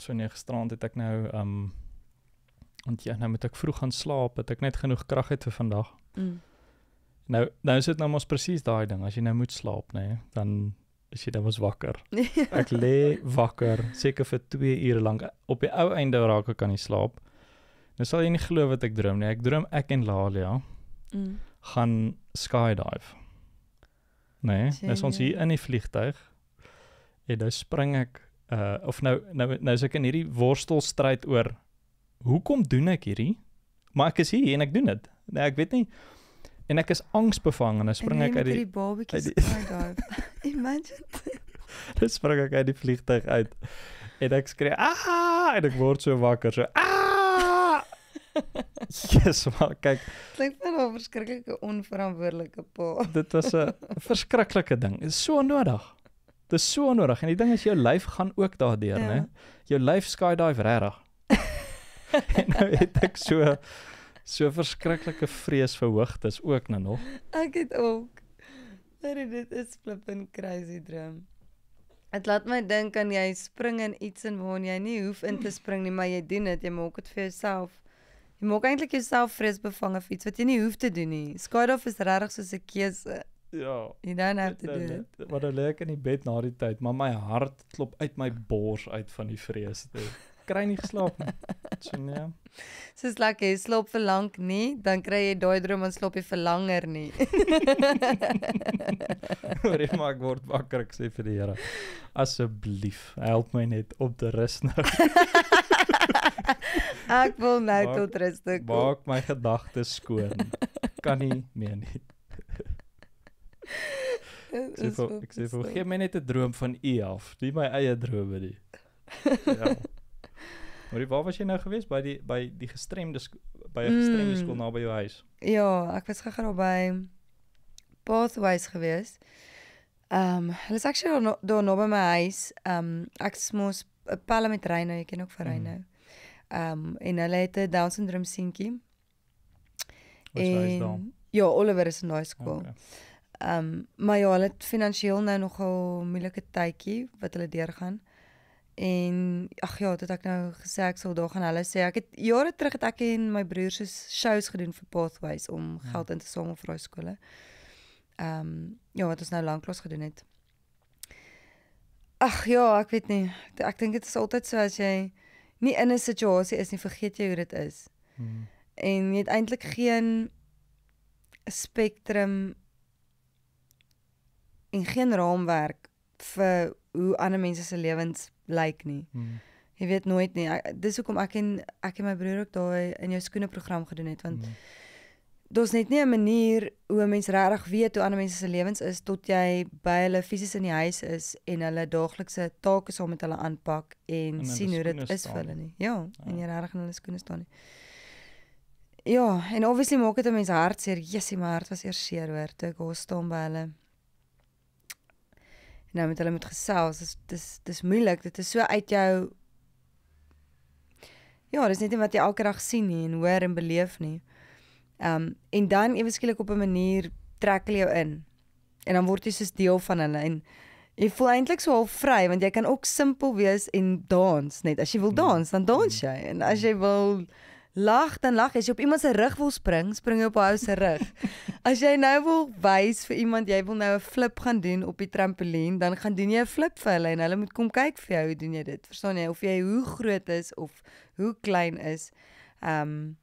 so nee gisterand het ek nou um want ja nou moet ek vroeg gaan slaap het ek net genoeg krag het vir vandag mm. nou nou is dit nou mos presies daai ding as jy nou moet slaap nê nee, dan is jy dan mos wakker ja. ek lê wakker seker vir 2 ure lank op die ou einde raak ek aan die slaap nou sal jy nie glo wat ek droom nie ek droom ek en Lalia mm. gaan skydive nê nee, ons hier in die vliegtyg en nou spring ek uh of nou nou nou as ek in hierdie worstelstryd oor hoekom doen ek hierdie? Maar ek is hier en ek doen dit. Nee, ek weet nie. En ek is angsbevang en dan spring en ek uit die, die babatjie se skydive. Imagine. Dan spring ek uit die vliegtuig uit. En ek skree: "Aa!" Ah! en ek word so wakker so. Jesus, ah! maar kyk. Klink vir 'n verskriklike onverantwoordelike pa. dit was 'n verskriklike ding. Dit is so nodig. Dis so nodig en die ding is jou lyf gaan ook daardeur, ja. né? Jou lyf skydive regtig. nou het ek so so verskriklike vrees vir hoogtes ook nou nog. Ek het ook. Maar dit is flippin crazy droom. Dit laat my dink aan jy spring in iets en waar jy nie hoef in te spring nie, maar jy doen dit, jy maak dit vir jouself. Jy maak eintlik jouself vreesbevange vir iets wat jy nie hoef te doen nie. Skydive is regtig soos 'n keuse. Ja. You don't have to do it. Wat ek lê in die bed na die tyd, maar my hart klop uit my bors uit van die vrees te kry nie geslaap nie. So ja. Soos lekker jy slaap vir lank nie, dan kry jy daai droom en slaap jy vir langer nie. Hoor jy maar ek word wakker ek sê vir die Here. Asseblief, help my net op te rus nou. ek wil nou maak, tot rus toe kom. Maak my gedagtes skoon. Kan nie meer nie. ek sê vir geen mense 'n droom van u af, nie my eie drome nie. ja. Maar waar was jy nou gewees by die by die gestremde by 'n gestremde mm. skool naby jou huis? Ja, ek was gister op by Pathways gewees. Ehm, um, hulle is ek sê daar daar nou by my huis. Ehm, um, ek mos 'n eh, pelle met Reyno, jy ken ook vir Reyno. Hmm. Ehm um, en hulle het 'n down syndrome seentjie. En ja, Oliver is in daai skool. Okay. Ehm um, maar ja, hulle het finansiëel nou nogal moeilike tydjie wat hulle deurgaan. En ag ja, dit ek nou gesê ek sou daar gaan hulle sê ek het jare terug het ek en my broer se shows gedoen vir Pathways om ja. geld in te samel vir daai skole. Ehm um, ja, wat ons nou lanklos gedoen het. Ag ja, ek weet nie. Ek dink dit is altyd so as jy nie in 'n situasie is nie, vergeet jy hoe dit is. Mm. En jy het eintlik geen spektrum en geen raamwerk vir hoe ander mense se lewens lyk nie. Hmm. Jy weet nooit nie. Ek, dis hoekom ek en ek en my broer ook daai in jou skoene program gedoen het want hmm. daar's net nie 'n manier hoe 'n mens regtig weet hoe ander mense se lewens is tot jy by hulle fisies in die huis is en hulle daaglikse take saam met hulle aanpak en, en sien hoe dit is staan. vir hulle nie. Ja, ja, en jy regtig in hulle skoene staan nie. Ja, en obviously maak dit 'n mens hartseer. Jessie, my hart was eers seer hoor toe ek hoor staan by hulle nou met hulle moet gesels. Dis dis dis moeilik. Dit is so uit jou Ja, dis net iets wat jy elke dag sien nie en hoor en beleef nie. Ehm um, en dan ewe skielik op 'n manier trek hulle jou in. En dan word jy soos deel van hulle en jy voel eintlik so half vry want jy kan ook simpel wees en dans net. As jy wil hmm. dans, dan dans hmm. jy. En as jy wil lag dan lag as jy op iemand se rug wil spring, spring jy op hy se rug. as jy nou wil wys vir iemand jy wil nou 'n flip gaan doen op die trampolien, dan gaan doen jy 'n flip vir hulle en hulle moet kom kyk vir jou hoe doen jy dit. Verstaan jy of jy hoe groot is of hoe klein is. Ehm um,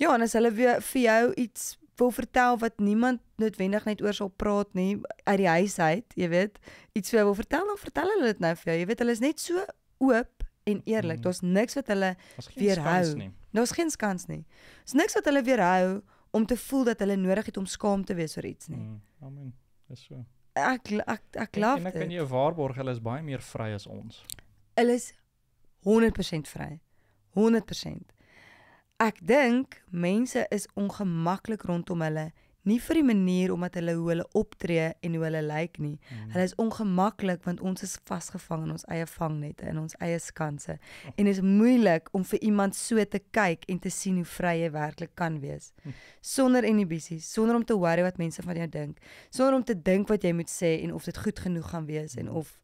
ja, en as hulle weer vir jou iets wil vertel wat niemand noodwendig net oor sal praat nie uit die huis uit, jy weet, iets vir jou wil vertel, dan vertel hulle dit nou vir jou. Jy weet hulle is net so oop en eerlik. Mm. Daar's niks wat hulle weerhou nie. Daar's nou geen kans nie. Dis niks wat hulle weerhou om te voel dat hulle nodig het om skaam te wees oor iets nie. Mm, amen. Dis so. Ek ek ek glo dit. En ek kan jou waarborg hulle is baie meer vry as ons. Hulle is 100% vry. 100%. Ek dink mense is ongemaklik rondom hulle nie vir die manier omdat hulle hoe hulle optree en hoe hulle lyk nie. Mm. Hulle is ongemaklik want ons is vasgevang in ons eie vangnette, in ons eie skanse en dit is moeilik om vir iemand so te kyk en te sien hoe vry jy werklik kan wees mm. sonder inhibisies, sonder om te worry wat mense van jou dink, sonder om te dink wat jy moet sê en of dit goed genoeg gaan wees mm. en hmm. of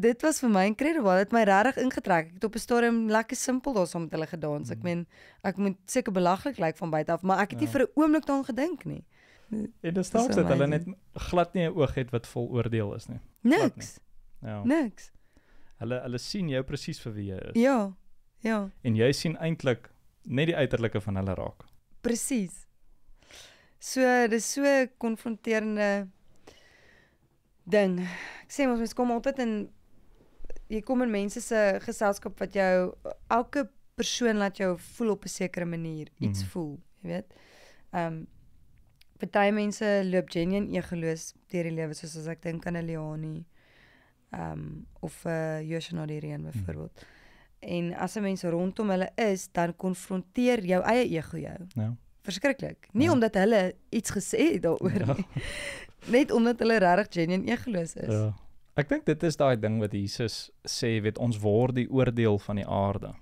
dit was vir my incredible. Dit my regtig ingetrek. Ek het op 'n stadium lekker simpel daar saam met hulle gedans. Ek mm. meen, ek moet seker belaglik lyk like van buite af, maar ek het nie ja. vir 'n oomblik daaraan gedink nie. En dit staak dat hulle net glad nie 'n oog het wat vol oordeel is nie. Niks. Nie. Ja. Niks. Hulle hulle sien jou presies vir wie jy is. Ja. Ja. En jy sien eintlik net die uiterlike van hulle raak. Presies. So dis so konfronterende ding. Ek sê ons mens kom altyd in jy kom in mense se geselskap wat jou elke persoon laat jou voel op 'n sekere manier iets mm -hmm. voel, jy weet. Ehm um, party mense loop genuen egeloos deur die lewe soos as ek dink aan Eliani. Ehm um, of uh, Joshua Dirien mhm. byvoorbeeld. Mm -hmm. En as 'n mens rondom hulle is, dan konfronteer jou eie ego jou. Ja verskriklik. Nie ja. omdat hulle iets gesê het daaroor ja. nie. Net omdat hulle regtig genuine egeloos is. Ja. Ek dink dit is daai ding wat Jesus sê, weet ons word die oordeel van die aarde.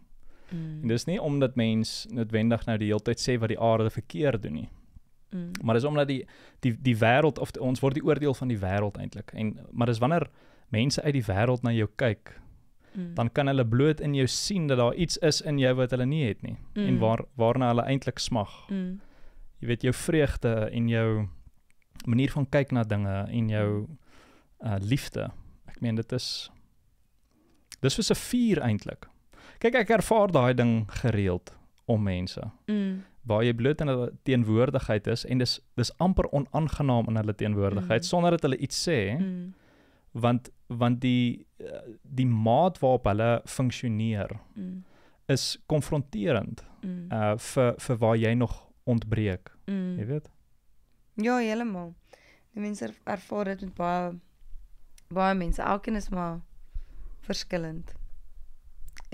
Mm. En dis nie omdat mens noodwendig nou die hele tyd sê wat die aarde verkeerd doen nie. Mm. Maar dis omdat die die die wêreld of die, ons word die oordeel van die wêreld eintlik. En maar dis wanneer mense uit die wêreld na jou kyk, Mm. dan kan hulle bloot in jou sien dat daar iets is in jou wat hulle nie het nie mm. en waar waarna hulle eintlik smag. Mm. Jy weet jou vreugde en jou manier van kyk na dinge en jou uh liefde. Ek meen dit is dis was 'n vuur eintlik. Kyk ek ervaar daai ding gereeld om mense. Mm. Waar jy bloot in hulle teenwoordigheid is en dis dis amper onaangenaam in hulle teenwoordigheid mm. sonder dat hulle iets sê. Mm want want die eh, die maat waarop hulle funksioneer mm. is konfronterend mm. uh vir vir waar jy nog ontbreek mm. jy weet ja heeltemal die mense er, ervaar dit met baie baie mense alkeen is maar verskillend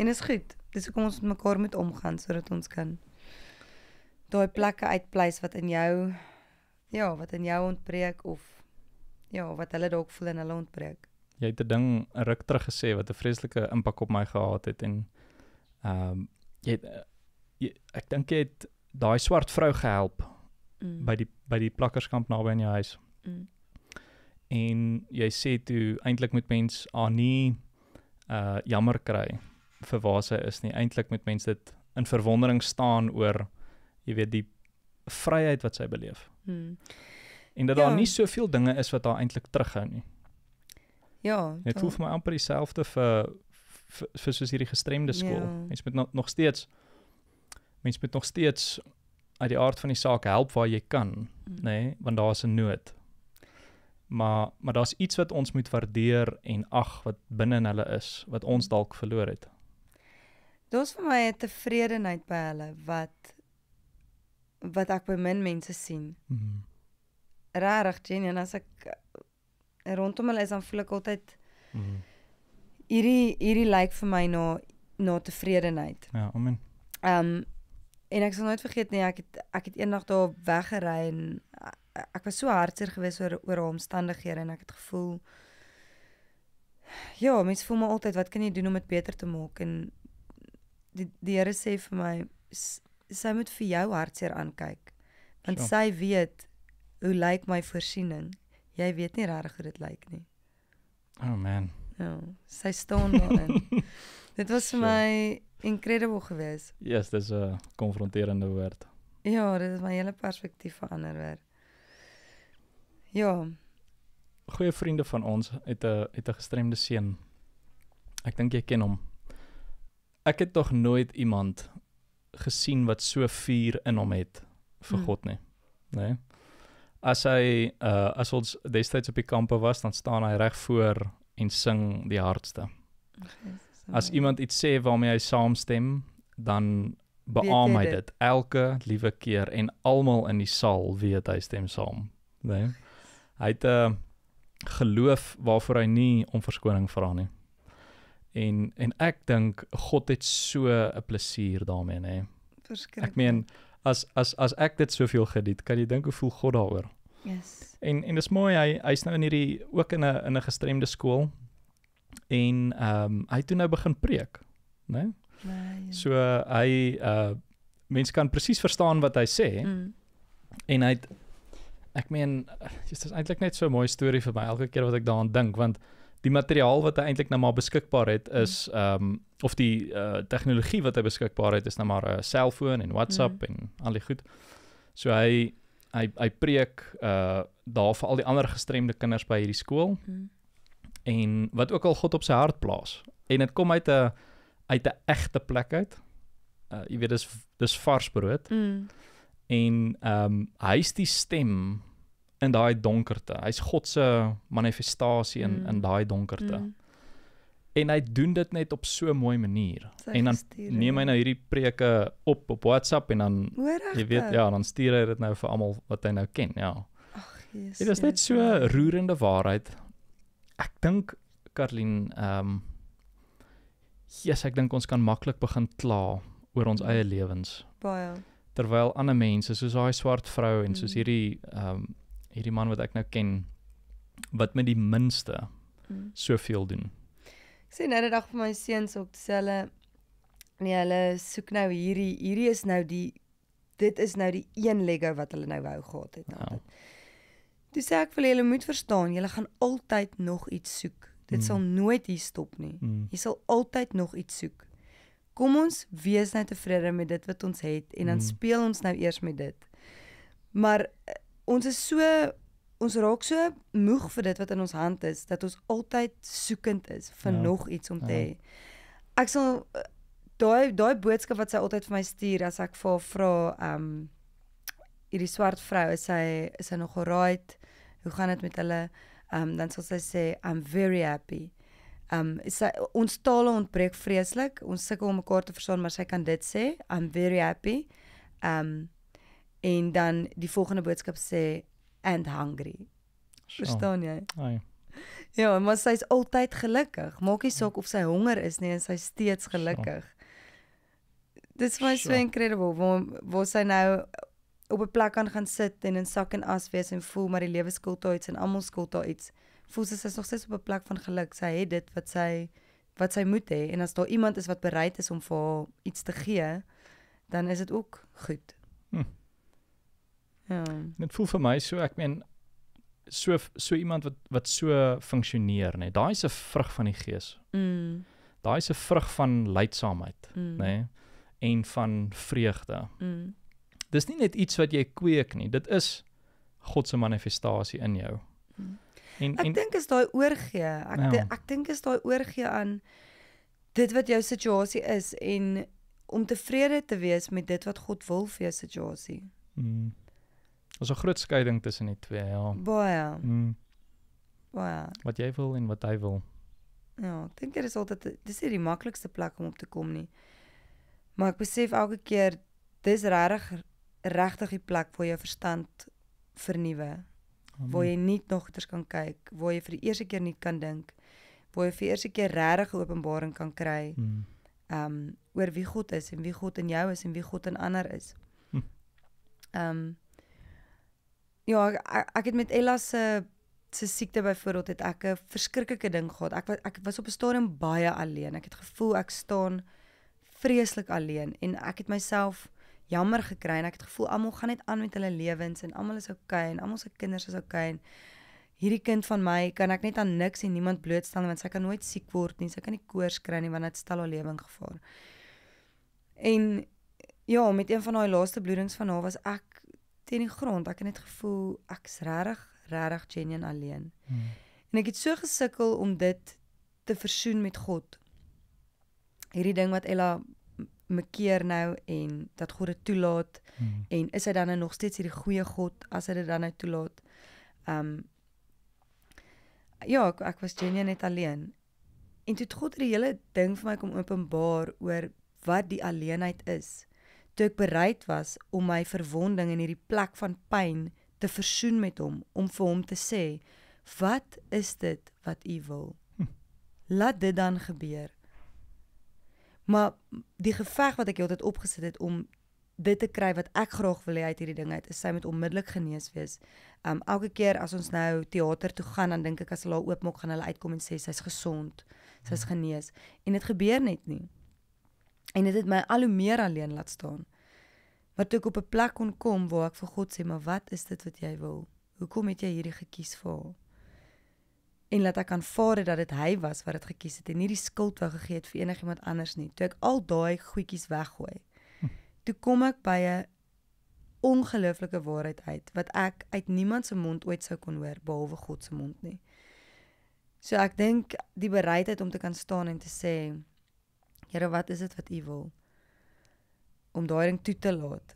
en is goed dis hoekom ons met mekaar moet omgaan sodat ons kan daai plekke uitpleis wat in jou ja wat in jou ontbreek of ja, wat hulle dalk voel en hulle ontbreek. Jy het 'n ding ruk terug gesê wat 'n vreeslike impak op my gehad het en ehm um, jy, eh, jy ek dink jy het daai swart vrou gehelp mm. by die by die plakkerskamp naby aan jou huis. Mm. En jy sê toe eintlik moet mens haar ah, nie uh jammer kry vir waar sy is nie. Eintlik moet mens dit in verwondering staan oor jy weet die vryheid wat sy beleef. Mm en dat ja. daar nie soveel dinge is wat haar eintlik terughou nie. Ja, dit voel vir my amper dieselfde vir vir, vir soos hierdie gestremde ja. skool. Ja. Mens moet nog steeds mens moet nog steeds uit die aard van die saak help waar jy kan, mm. nê, nee, want daar's 'n nood. Maar maar daar's iets wat ons moet waardeer en ag wat binne in hulle is wat ons mm. dalk verloor het. Daar's vir my 'n tevredenheid by hulle wat wat ek by min mense sien. Mm regtig Jenny en as ek eh, rondom hulle is dan voel ek altyd mm hierdie -hmm. hierdie lyk like vir my na na tevredenheid. Ja, amen. Ehm um, en ek sal nooit vergeet nie ek het ek het eendag daar weggery en eh, ek was so hartseer geweest oor oor haar omstandighede en ek het gevoel ja, mens voel maar altyd wat kan jy doen om dit beter te maak en die die Here sê vir my sy moet vir jou hartseer aankyk want so. sy weet Hoe lyk my voorsiening? Jy weet nie regtig hoe dit lyk nie. Oh man. Ja, oh, sy staan daarin. dit was vir my incredible geweest. Ja, yes, dis 'n konfronterende woord. Ja, dit het my hele perspektief verander weer. Ja. Goeie vriende van ons het 'n het 'n gestremde seun. Ek dink jy ken hom. Ek het tog nooit iemand gesien wat so vuur in hom het vir mm. God nie. Né? Nee? as hy uh as ons destyds op die kampe was, dan staan hy reg voor en sing die hardste. As iemand iets sê waarmee hy saamstem, dan beamoed hy dit elke liewe keer en almal in die saal weet hy stem saam, né? Nee? Hy het 'n uh, geloof waarvoor hy nie om verskoning vra nie. En en ek dink God het so 'n plesier daarmee, né? Nee. Verskriklik. Ek meen as as as ek dit soveel geniet, kan jy dink hoe voel God daaroor? Yes. En en dis mooi hy hy's nou in hierdie ook in 'n in 'n gestremde skool en ehm um, hy toe nou begin preek, né? Nee? Ja. So uh, hy uh eh, mense kan presies verstaan wat hy sê. Mm. En hy het, ek meen dit is eintlik net so 'n mooi storie vir my elke keer wat ek daaraan dink want die materiaal wat hy eintlik nou maar beskikbaar het is mm. ehm mm. um, of die uh eh, tegnologie wat hy beskikbaar het is nou maar 'n uh, eh, selfoon en WhatsApp mm. en al die goed. So hy hy hy preek uh daar vir al die ander gestremde kinders by hierdie skool. Mm. En wat ook al God op sy hart plaas. En dit kom uit 'n uit 'n egte plek uit. Uh jy weet dis dis vars brood. Mm. En ehm um, hy's die stem in daai donkerte. Hy's God se manifestasie in mm. in daai donkerte. Mm en hy doen dit net op so 'n mooi manier. Sy en dan gestuurde. neem hy nou hierdie preke op op WhatsApp en dan jy weet ja, dan stuur hy dit nou vir almal wat hy nou ken, ja. Ag Jesus. Dit is net so roerende waarheid. Ek dink Karlin, ehm um, Jesus, ek dink ons kan maklik begin kla oor ons eie lewens. Baie. Terwyl ander mense soos daai swart vrou en mm. soos hierdie ehm um, hierdie man wat ek nou ken wat met die minste mm. soveel doen sê nou net dag vir my seuns ook dis hulle nee hulle soek nou hierdie hierdie is nou die dit is nou die een Lego wat hulle nou wou gehad het nou dit dis sê ek vir julle moet verstaan julle gaan altyd nog iets soek dit mm. sal nooit hier stop nie mm. jy sal altyd nog iets soek kom ons wees nou tevrede met dit wat ons het en dan mm. speel ons nou eers met dit maar eh, ons is so ons raak so moeg vir dit wat in ons hand is dat ons altyd soekend is vir ja. nog iets om te ja. hê. Ek sal eh, daai daai boodskap wat sy altyd vir my stuur as ek vir haar vra ehm um, hierdie swart vrou is sy is sy nog alright? Hoe gaan dit met hulle? Ehm um, dan sal sy sê I'm very happy. Ehm um, sy ons tale ontbreek vreeslik. Ons sukkel om mekaar te verstaan, maar sy kan dit sê, I'm very happy. Ehm um, en dan die volgende boodskap sê and hungry. Verstaan jy? Ai. Ja, maar sy's altyd gelukkig. Maak nie saak of sy honger is nie, sy's steeds gelukkig. Dis vir my so incredible waar waar sy nou op 'n plek kan gaan sit en in sak en as wees en voel maar die lewe skuld toe iets en almal skuld toe iets. Voel sy sy's nog steeds op 'n plek van geluk. Sy het dit wat sy wat sy moet hê en as daar iemand is wat bereid is om vir haar iets te gee, dan is dit ook goed. Ja. Dit voel vir my so ek meen so so iemand wat wat so funksioneer nê. Nee, Daai is 'n vrug van die gees. Mm. Daai is 'n vrug van leidsaamheid mm. nê nee, en van vreugde. Mm. Dis nie net iets wat jy kweek nie. Dit is God se manifestasie in jou. Mm. En ek dink is daai oorgee. Ek nou, ek dink is daai oorgee aan dit wat jou situasie is en om tevrede te wees met dit wat God wil vir jou situasie. Mm. Ons 'n groot skeiding tussen die twee, ja. Baie. Mm. Baie. Wat jy wil en wat hy wil. Ja, ek dink dit is altyd dis nie die maklikste plek om op te kom nie. Maar ek besef elke keer dis regtig regtig die plek waar jou verstand vernuwe. Waar jy nie nogters kan kyk, waar jy vir die eerste keer nie kan dink, waar jy vir die eerste keer regtig 'n openbaring kan kry. Mm. Um oor wie God is en wie God in jou is en wie God in ander is. Mm. Um ja, ek ek het met Ella se se siekte byvoorbeeld het ek 'n verskriklike ding gehad. Ek ek was op 'n stadium baie alleen. Ek het gevoel ek staan vreeslik alleen en ek het myself jammer gekry en ek het gevoel almal gaan net aan met hulle lewens en almal is okay en almal se kinders is okay en hierdie kind van my kan ek net aan niks en niemand blootstel want sy kan nooit siek word nie. Sy kan nie koors kry nie want dit stel haar lewe in gevaar. En ja, met een van daai laaste bloedings van haar was ek teen die grond. Ek het net gevoel ek's regtig, regtig genuen alleen. Hmm. En ek het so gesukkel om dit te versoen met God. Hierdie ding wat Ella me keer nou en dat God dit toelaat hmm. en is hy dan nou nog steeds hierdie goeie God as hy dit dan nou toelaat? Ehm um, Ja, ek, ek was genuen net alleen. En toe het God die hele ding vir my kom openbaar oor wat die alleenheid is toe ek bereid was om my verwonding in hierdie plek van pyn te versoen met hom om vir hom te sê wat is dit wat u wil hm. laat dit dan gebeur maar die geveg wat ek altyd opgesit het om dit te kry wat ek graag wil hê uit hierdie ding uit is sy moet onmiddellik genees wees um, elke keer as ons nou teater toe gaan dan dink ek as hulle daar oopmaak gaan hulle uitkom en sê sy's gesond sy's hm. genees en dit gebeur net nie En dit het my al hoe meer alleen laat staan. Maar toe ek op 'n plek kon kom waar ek vir God sê, "Maar wat is dit wat jy wil? Hoekom het jy hierdie gekies vir haar?" En laat ek aanvaar dat dit hy was wat dit gekies het en nie die skuld wou gegee het vir enigiemand anders nie. Toe ek al daai goedjies weggooi. Hm. Toe kom ek by 'n ongelooflike waarheid uit wat ek uit niemand se mond ooit sou kon hoor behalwe God se mond nie. So ek dink die bereidheid om te kan staan en te sê Here, wat is dit wat u wil? Om daai ding toe te laat.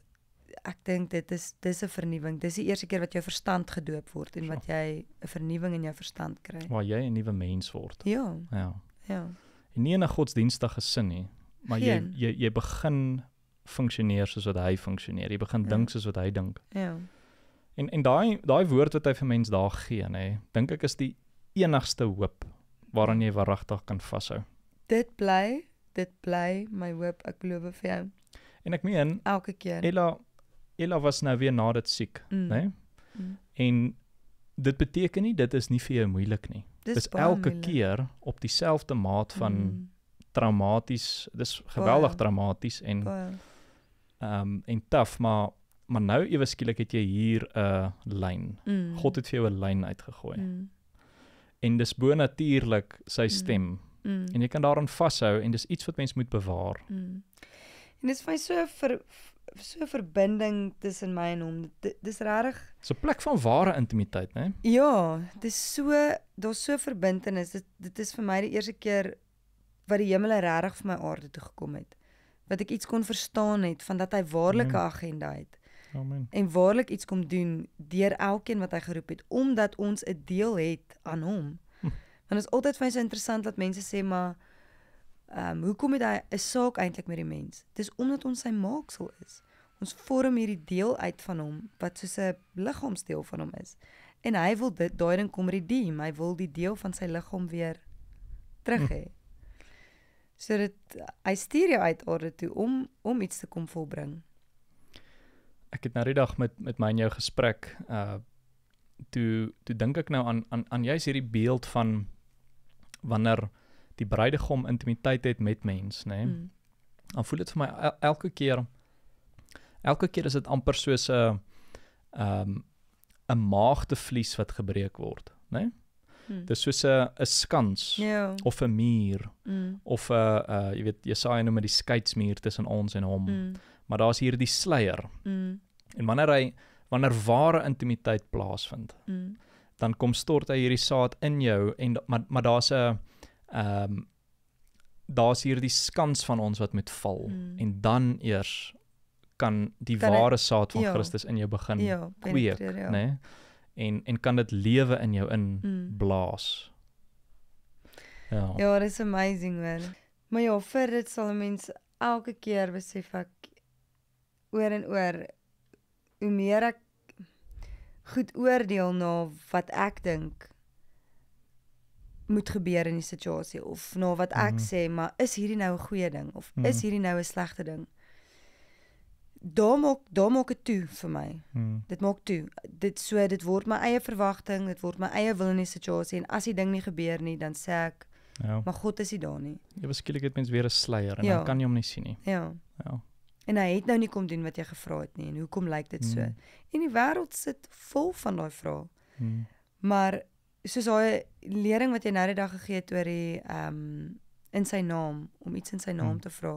Ek dink dit is dis 'n vernuwing. Dis die eerste keer wat jou verstand gedoop word en wat ja. jy 'n vernuwing in jou verstand kry. Waar jy 'n nuwe mens word. Ja. Ja. Ja. En nie 'n godsdienstige sin nie, maar jy, jy jy begin funksioneer soos wat hy funksioneer. Jy begin ja. dink soos wat hy dink. Ja. En en daai daai woord wat hy vir mens daar gee, nê, dink ek is die enigste hoop waaraan ja. jy waaragtig kan vashou. Dit bly dit bly my hoop ek glo vir jou en ek meen elke keer Ella Ella was nou weer na dit siek mm. nê nee? mm. en dit beteken nie dit is nie vir jou moeilik nie dis, dis elke moeilik. keer op dieselfde maat van mm. traumaties dis geweldig traumaties en ehm um, en taaf maar maar nou ewe skielik het jy hier 'n uh, lyn mm. god het vir jou 'n lyn uitgegooi mm. en dis bo natuurlik sy mm. stem mm Mm. En jy kan daarin vashou en dis iets wat mens moet bewaar. Mm. En dit is vir my so vir so 'n verbinding tussen my en hom. Dis regtig 'n plek van ware intimiteit, né? Nee? Ja, dis so daar's so verbintenis. Dit dit is vir my die eerste keer wat die hemel regtig vir my aarde toe gekom het. Wat ek iets kon verstaan het van dat hy waarlike mhm. agenda het. Amen. En waarlik iets kom doen deur elkeen wat hy geroep het omdat ons 'n deel het aan hom. Want dit is altyd baie so interessant dat mense sê maar ehm um, hoekom het hy 'n saak eintlik met die mens? Dis omdat ons sy maaksel is. Ons vorm hierdie deel uit van hom wat soos 'n liggaamsdeel van hom is. En hy wil dit daai ding kom redeem. Hy wil die deel van sy liggaam weer terug hm. hê. So dit hy stuur jou uit aarde toe om om iets te kom volbring. Ek het nou die dag met met my en jou gesprek uh toe toe dink ek nou aan aan aan juist hierdie beeld van wanneer die bruidegom intimiteit het met mens, nê? Nee, mm. Dan voel dit vir my el elke keer elke keer is dit amper soos 'n eh, ehm um, 'n maagdevlies wat gebreek word, nê? Nee? Hmm. Dis soos 'n skans yeah. Ja. of 'n muur hmm. of 'n uh eh, eh, jy weet Jesaja noem dit die skeidsmuur tussen ons en hom. Hmm. Maar daar's hierdie sluier. Hmm. En wanneer hy wanneer ware intimiteit plaasvind. Hmm dan kom stort hy hierdie saad in jou en maar maar daar's 'n ehm um, daar's hierdie skans van ons wat moet val mm. en dan eers kan die kan ware het, saad van jo, ja. Christus in jou begin jo, ja, kweek, ja. né? Nee? En en kan dit lewe in jou inblaas. Hmm. Mm. Ja. Ja, it's amazing, man. Maar ja, vir dit sal 'n mens elke keer besef ek oor en oor hoe meer ek goed oordeel na wat ek dink moet gebeur in die situasie of na wat ek mm. sê, maar is hierdie nou 'n goeie ding of mm. is hierdie nou 'n slegte ding? Domok, domok dit toe vir my. Mm. Dit maak toe. Dit so dit word my eie verwagting, dit word my eie wil in die situasie en as die ding nie gebeur nie, dan sê ek ja. maar God is nie daar nie. Jy beskiklik het mens weer 'n sluier en ja. dan kan jy hom nie sien nie. Ja. Ja en hy het nou nie kom doen wat jy gevra het nie en hoekom lyk dit so? Mm. En die wêreld sit vol van daai vrae. Mm. Maar soos daai lering wat jy nou die dag gegee het oor die ehm um, in sy naam om iets in sy naam mm. te vra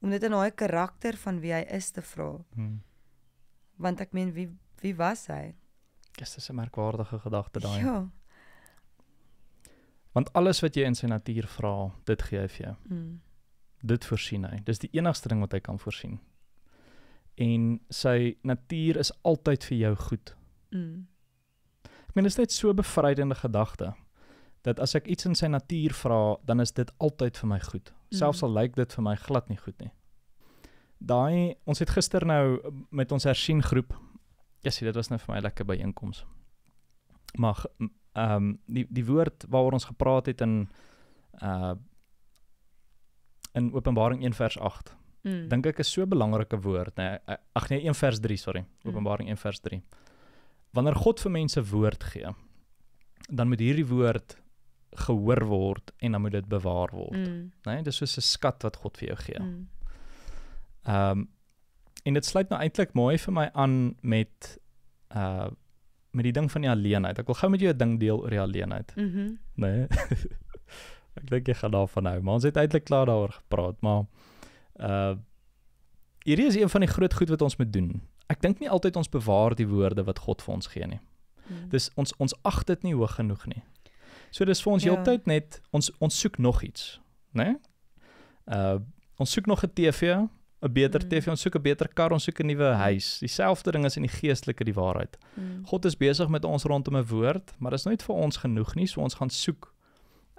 om net 'n nuwe karakter van wie hy is te vra. Mm. Want ek meen wie wie was hy? Dis 'n merkwaardige gedagte daai. Ja. Want alles wat jy in sy natuur vra, dit gee hy vir jou. Mm dit voorsien hy. Dis die enigste ding wat hy kan voorsien. En sy natuur is altyd vir jou goed. Mm. Ek meen dit is net so bevrydende gedagte dat as ek iets in sy natuur vra, dan is dit altyd vir my goed. Mm. Selfs al lyk dit vir my glad nie goed nie. Daai ons het gister nou met ons hersien groep. Ja, yes, dit was nou vir my lekker byeenkoms. Maar ehm um, die die woord waaroor ons gepraat het in uh in Openbaring 1 vers 8. Mm. Dink ek is so 'n belangrike woord, nê. Nee, eh, ag nee, 1 vers 3, sorry. Mm. Openbaring mm. 1 vers 3. Wanneer God vir mense woord gee, dan moet hierdie woord gehoor word en dan moet dit bewaar word. Mm. Nê, nee, dis soos 'n skat wat God vir jou gee. Mm. Ehm mm. um, en dit sluit nou eintlik mooi vir my aan met uh met die ding van die alleenheid. Ek wil gou met jou 'n ding deel oor die alleenheid. Mhm. Mm nê. Nee? ek dink jy gaan daarvan hou, maar ons het eintlik klaar daaroor gepraat, maar uh hierdie is een van die groot goed wat ons moet doen. Ek dink nie altyd ons bewaar die woorde wat God vir ons gee nie. Hmm. Dis ons ons ag dit nie hoog genoeg nie. So dis vir ons ja. heeltyd net ons ons soek nog iets, né? Nee? Uh ons soek nog 'n TV, 'n beter hmm. TV, ons soek 'n beter kar, ons soek 'n nuwe hmm. huis. Dieselfde ding is in die geestelike die waarheid. Hmm. God is besig met ons rondom 'n woord, maar dit is nooit vir ons genoeg nie, so ons gaan soek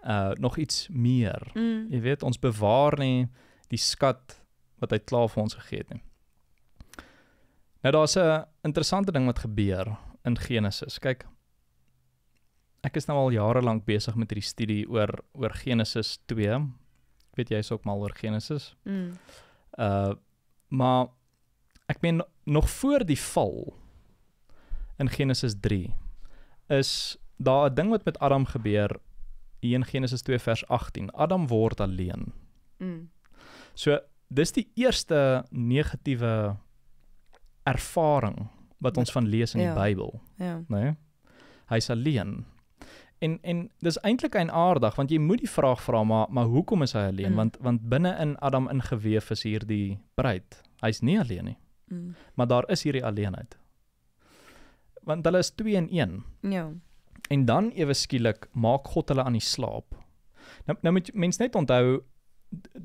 uh nog iets meer. Mm. Jy weet, ons bewaar nie die skat wat hy klaar vir ons gegee het nie. Nou daar's 'n interessante ding wat gebeur in Genesis. Kyk. Ek is nou al jare lank besig met hierdie studie oor oor Genesis 2. Ek weet jy's ook mal oor Genesis. Mm. Uh maar ek meen nog voor die val in Genesis 3 is daar 'n ding wat met Adam gebeur 1 Genesis 2 vers 18. Adam word alleen. Mm. So dis die eerste negatiewe ervaring wat ons van lees in ja. die Bybel, ja. nê? Nee? Hy's alleen. En en dis eintlik 'n aardig want jy moet die vraag vra maar maar hoekom is hy alleen? Mm. Want want binne in Adam ingeweef is hierdie breed. Hy's nie alleen nie. Mm. Maar daar is hierdie alleenheid. Want hulle is 2 in 1. Ja. En dan ewe skielik maak God hulle aan die slaap. Nou nou moet mense net onthou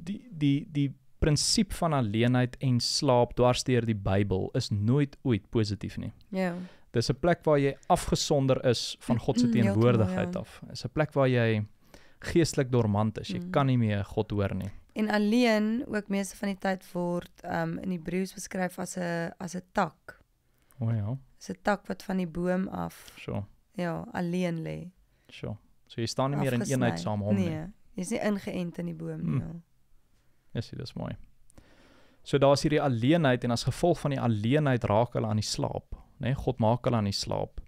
die die die prinsip van alleenheid en slaap dwarsteer die Bybel is nooit ooit positief nie. Ja. Yeah. Dis 'n plek waar jy afgesonder is van God se mm, mm, teenwoordigheid mm, ja. yeah. af. Dis 'n plek waar jy geestelik dormant is. Jy mm. kan nie meer God hoor nie. En alleen ook meeste van die tyd word um in Hebreëus beskryf as 'n as 'n tak. O oh, ja. Dis 'n tak wat van die boom af. So. Sure ja, alleen lê. Sjoe. So jy staan nie meer Afgesnij. in eenheid saam hom nie. Nee, jy's nie ingeënt in die boom nie. Hmm. Is dit dis mooi. So daar's hierdie alleenheid en as gevolg van die alleenheid raak hulle aan die slaap, né? Nee, God maak hulle aan die slaap.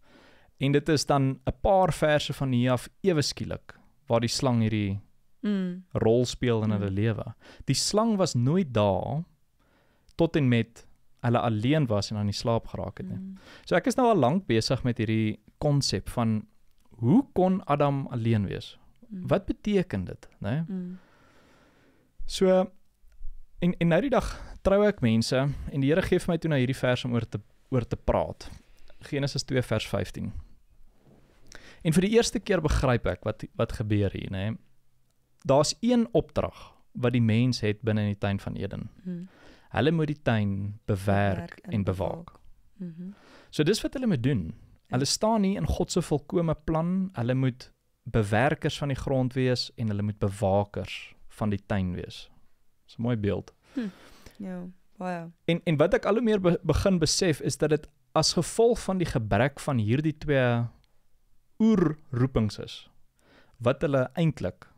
En dit is dan 'n paar verse van hier af ewe skielik waar die slang hierdie mm rol speel in mm. hulle lewe. Die slang was nooit daar tot en met hulle alleen was en aan die slaap geraak het nie. Mm. So ek is nou al lank besig met hierdie konsep van hoe kon Adam alleen wees? Mm. Wat beteken dit, né? Mm. So en en nou die dag trou ek mense en die Here gee vir my toe na hierdie vers om oor te oor te praat. Genesis 2 vers 15. En vir die eerste keer begryp ek wat wat gebeur hier, né? Daar's een opdrag wat die mens het binne in die tuin van Eden. Mm. Hulle moet die tuin bewerk Bewerken en bewaak. Mhm. So dis wat hulle moet doen. Ja. Hulle staan nie in God se volkomme plan. Hulle moet bewerkers van die grond wees en hulle moet bewakers van die tuin wees. Dis 'n mooi beeld. Hm. Ja, baie. En en wat ek al hoe meer be, begin besef is dat dit as gevolg van die gebrek van hierdie twee oerroepings is wat hulle eintlik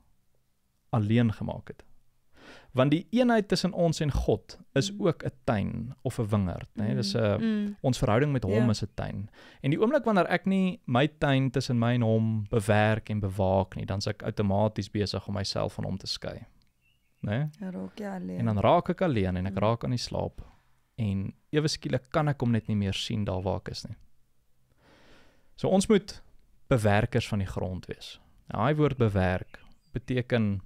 alleen gemaak het want die eenheid tussen ons en God is mm. ook 'n tuin of 'n wingerd, nê? Nee? Dis 'n mm. Eh, mm. ons verhouding met hom yeah. Ja. is 'n tuin. En die oomblik wanneer ek nie my tuin tussen my en hom bewerk en bewaak nie, dan's ek outomaties besig om myself van hom te skei. Nê? Nee? Ja, raak jy alleen. En dan raak ek alleen en ek mm. raak aan die slaap en ewe skielik kan ek hom net nie meer sien daar waar ek is nie. So ons moet bewerkers van die grond wees. Nou, daai woord bewerk beteken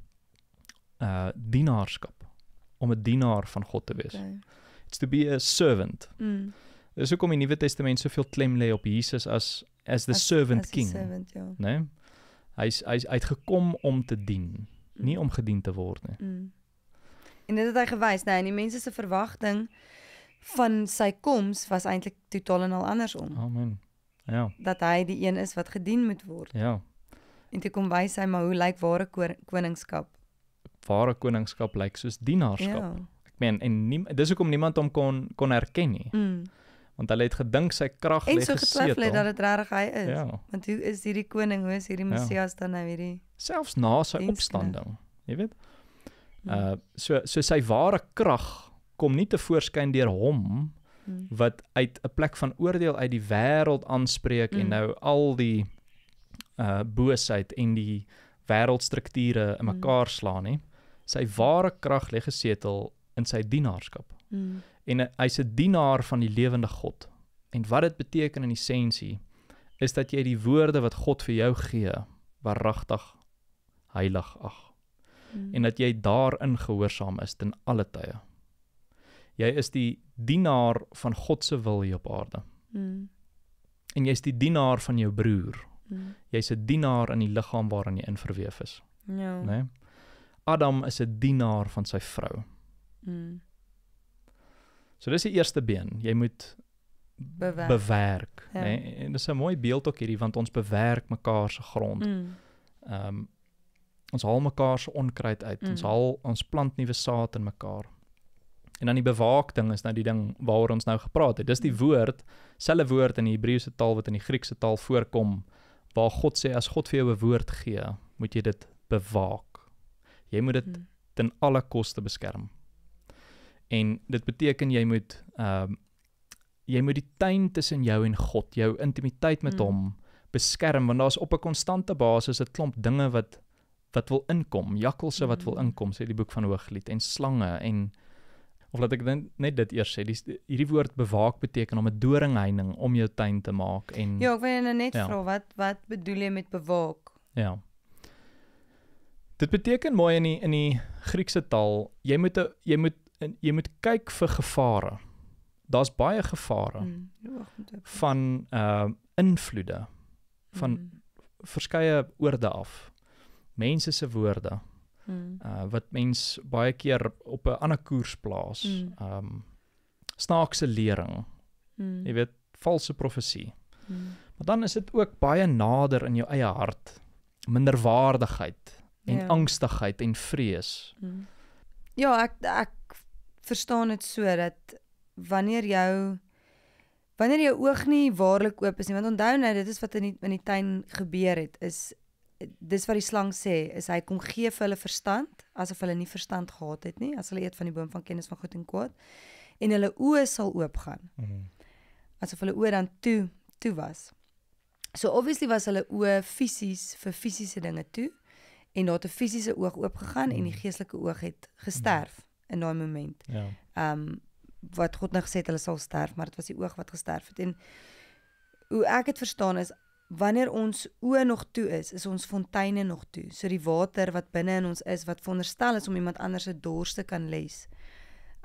Eh, dienaarskap om 'n dienaar van God te wees. Okay. It's to be a servant. Mm. Dis hoekom die Nuwe Testament soveel klem lê op Jesus as as the as, servant as king. Servant, ja. Nee. Hy's hy's uitgekom om te dien, mm. nie om gedien te word nie. Mm. En dit het hy gewys, nee, nou, en die mense se verwagting van sy koms was eintlik totaal en al andersom. Amen. Ja. Dat hy die een is wat gedien moet word. Ja. En toe kom wys hy maar hoe lyk ware koningskap ware koningskap lyk soos dienaarskap. Yeah. Ja. Ek meen en nie, dis hoekom niemand hom kon kon herken nie. Mm. Want hulle het gedink sy krag lê gesetel. En so getwyfel dat dit regtig hy is. Yeah. Ja. Want hoe is hierdie koning, hoe is hierdie yeah. Ja. Messias dan nou hierdie selfs na sy opstanding, jy weet? Mm. Uh so so sy ware krag kom nie te voorskyn deur hom mm. wat uit 'n plek van oordeel uit die wêreld aanspreek mm. en nou al die uh boosheid en die wêreldstrukture in mm. mekaar mm. sla nie sy ware krag lê gesetel in sy dienaarskap. Mm. En eh, hy's 'n dienaar van die lewende God. En wat dit beteken in essensie is dat jy die woorde wat God vir jou gee, waaragtig heilig ag. Mm. En dat jy daarin gehoorsaam is ten alle tye. Jy is die dienaar van God se wil hier op aarde. Mm. En jy's die dienaar van jou broer. Mm. Jy's 'n dienaar in die liggaam waarin jy inverweef is. Ja. Yeah. Né? Nee? Adam is 'n dienaar van sy vrou. Mm. So dis die eerste been. Jy moet bewerk, bewerk ja. nê? Nee? En dis 'n mooi beeld ook hierdie want ons bewerk mekaar se grond. Mm. Ehm mm. um, ons haal mekaar se onkruid uit. Mm. Ons haal ons plant nuwe saad in mekaar. En dan die bewaakding is nou die ding waaroor ons nou gepraat het. Dis die mm. woord, selfe woord in die Hebreëse taal wat in die Griekse taal voorkom waar God sê as God vir jou 'n woord gee, moet jy dit bewaak. Jy moet dit hmm. ten alle koste beskerm. En dit beteken jy moet ehm uh, jy moet die tuin tussen jou en God, jou intimiteit met hmm. hom beskerm want daar's op 'n konstante basis 'n klomp dinge wat wat wil inkom, jakkalse wat wil hmm. inkom, sê die boek van Hooglied en slange en of laat ek dit net dit eers sê, die, hierdie woord bewaak beteken om 'n doringheining om jou tuin te maak en Ja, ek wil nou net ja. vra wat wat bedoel jy met bewaak? Ja. Dit beteken mooi in die in die Griekse taal, jy moet a, jy moet a, jy moet kyk vir gevare. Daar's baie gevare. Mm, van ehm uh, invloede van mm. verskeie oorde af. Mense se woorde. Mm. Uh, wat mens baie keer op 'n ander koers plaas. Hmm. Ehm mm. um, snaakse lering. Mm. Jy weet, valse profesie. Mm. Maar dan is dit ook baie nader in jou eie hart. Minderwaardigheid en ja. angstigheid en vrees. Mm. Ja, ek ek verstaan dit so dat wanneer jou wanneer jou oog nie waarlik oop is nie, want onthou nou dit is wat in die, in die tuin gebeur het is dis wat die slang sê is hy kom gee vir hulle verstand asof hulle nie verstand gehad het nie as hulle eet van die boom van kennis van goed en kwaad en hulle oë sal oopgaan mhm. asof hulle oë dan toe toe was so obviously was hulle oë fisies vir fisiese dinge toe en daar het 'n fisiese oog oopgegaan mm. en die hmm. geestelike oog het hmm. gesterf mm. in daai moment. Ja. Ehm um, wat God nou gesê het hulle sal sterf, maar dit was die oog wat gesterf het. En hoe ek dit verstaan is wanneer ons oë nog toe is, is ons fonteine nog toe. So die water wat binne in ons is wat veronderstel is om iemand anders se dors te kan les.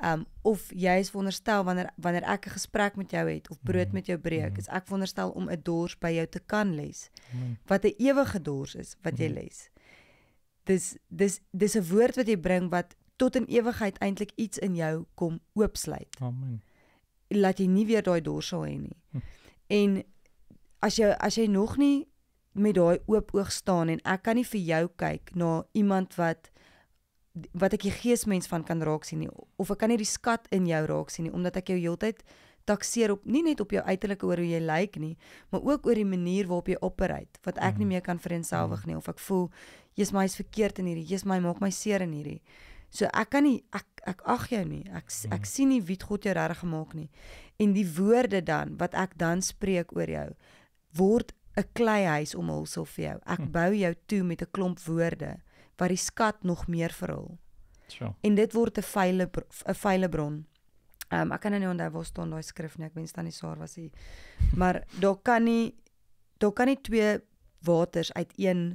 Um of jy is veronderstel wanneer wanneer ek 'n gesprek met jou het of brood hmm. met jou breek, mm. is ek veronderstel om 'n dors by jou te kan les. Mm. Wat 'n ewige dors is wat jy les. Mm dis dis dis 'n woord wat jy bring wat tot in ewigheid eintlik iets in jou kom oopsluit. Amen. Laat jy nie weer daai dorsal hê nie. Hm. En as jy as jy nog nie met daai oop oog staan en ek kan nie vir jou kyk na iemand wat wat ek die geesmens van kan raak sien nie of ek kan nie die skat in jou raak sien nie omdat ek jou heeltyd takseer op nie net op jou uiterlike oor hoe jy lyk nie, maar ook oor die manier waarop jy opreit wat ek nie mhm. meer kan vereensgewig mhm. nie of ek voel jy's my is verkeerd in hierdie, jy's my maak my seer in hierdie. So ek kan nie ek ek ag jou nie. Ek ek mhm. sien nie wie God jou reg gemaak nie. En die woorde dan wat ek dan spreek oor jou word 'n kleihuis om hulsel vir jou. Ek hm. bou jou toe met 'n klomp woorde wat die skat nog meer verhul. Sure. En dit word 'n veile 'n veile bron. Ehm um, ek kan nie onthou waar staan daai skrif nie. Ek wens dan die saar was hy. Maar daar kan nie daar kan nie twee waters uit een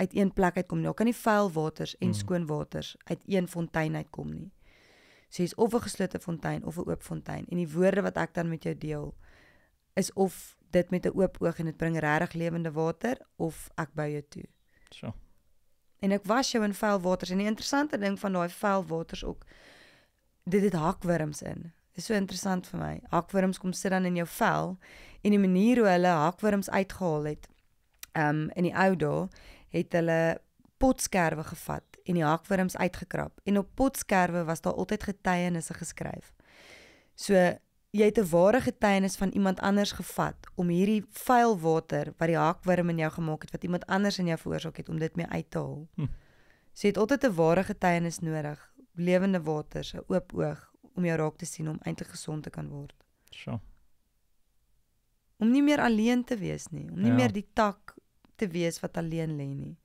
uit een plek uitkom nie. Daar kan nie vuil waters en mm. skoon waters uit een fontein uitkom nie. So jy's of 'n geslote fontein of 'n oop fontein. En die woorde wat ek dan met jou deel is of dit met 'n oop oog en dit bring regtig lewende water of ek bou jou toe. So. En ek was jou in vuil waters en die interessante ding van daai vuil waters ook dit het hakwurms in. Dit is so interessant vir my. Hakwurms kom sit dan in jou vel en die manier hoe hulle hakwurms uitgehaal het. Ehm um, in die ou dae het hulle potskerwe gevat en die hakwurms uitgekrap en op potskerwe was daar altyd getuienisse geskryf. So jy het 'n ware getuienis van iemand anders gevat om hierdie vuil water wat die hakwurm in jou gemaak het wat iemand anders in jou veroorsaak het om dit mee uit te haal. Hm. So jy het altyd 'n ware getuienis nodig lewende water se oop oog om jou raak te sien om eintlik gesond te kan word. Sjoe. Om nie meer alleen te wees nie, om nie ja. meer die tak te wees wat alleen lê nie.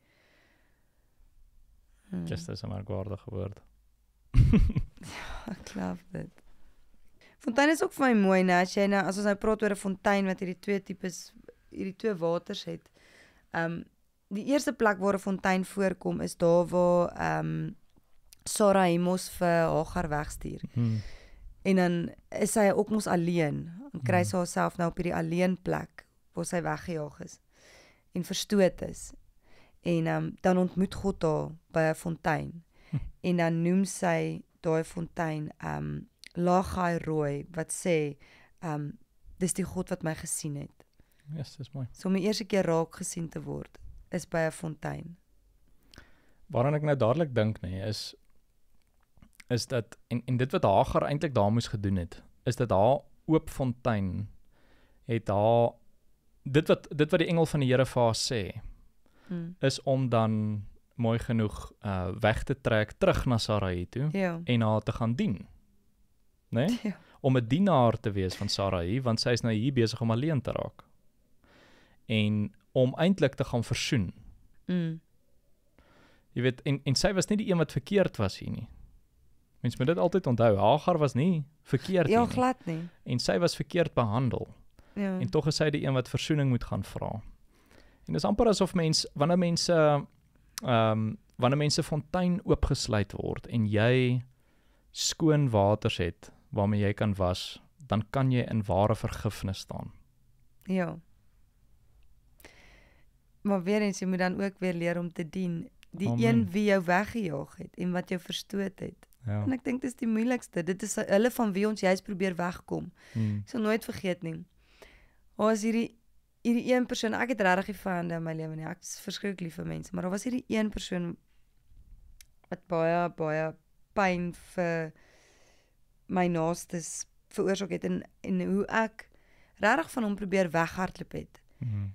Hmm. Just as maar gorde geword. ja, klap dit. Fontein is ook vir my mooi, né, as jy nou as ons nou praat oor 'n fontein wat hierdie twee tipes hierdie twee waters het. Ehm um, die eerste plek waar 'n fontein voorkom is daar waar ehm um, Sara Hemos vir Hagar wegstuur. Hmm. En dan is sy ook mos alleen en kry hmm. sy haarself nou op hierdie alleen plek waar sy weggejaag is en verstoot is. En um, dan ontmoet God haar by 'n fontein. Hm. en dan noem sy daai fontein um Lagai Rooi wat sê um dis die God wat my gesien het. Ja, yes, dis mooi. So my eerste keer raak gesien te word is by 'n fontein. Waaraan ek nou dadelik dink nê, nee, is is dat en en dit wat Hagar eintlik daar moes gedoen het, is dat haar oop fontein het haar dit wat dit wat die engel van die Here vir haar sê hmm. is om dan mooi genoeg uh weg te trek terug na Sarai toe ja. en haar te gaan dien. Né? Nee? Ja. Om 'n dienaar te wees van Sarai want sy is nou hier besig om alleen te raak. En om eintlik te gaan versoen. Mm. Jy weet en en sy was nie die een wat verkeerd was hier nie. Mense moet dit altyd onthou, Hagar was nie verkeerd ja, nie. Ja, glad nie. En sy was verkeerd behandel. Ja. En tog is sy die een wat versoening moet gaan vra. En dit is amper asof mens wanneer mense ehm um, wanneer mense fontein oopgesluit word en jy skoon waters het waarmee jy kan was, dan kan jy in ware vergifnis staan. Ja. Maar weer eens jy moet dan ook weer leer om te dien, die Amen. een wie jou weggejaag het en wat jou verstoot het. Ja. En ek dink dis die moeilikste. Dit is hulle van wie ons juis probeer wegkom. Hmm. Ek sal nooit vergeet nie. Daar was hierdie hierdie een persoon. Ek het regtig die vyande in my lewe nie. Ek is verskriklik lief vir mense, maar daar was hierdie een persoon wat baie baie pyn vir my naastes veroorsaak het en en hoe ek regtig van hom probeer weghardloop het. Hmm.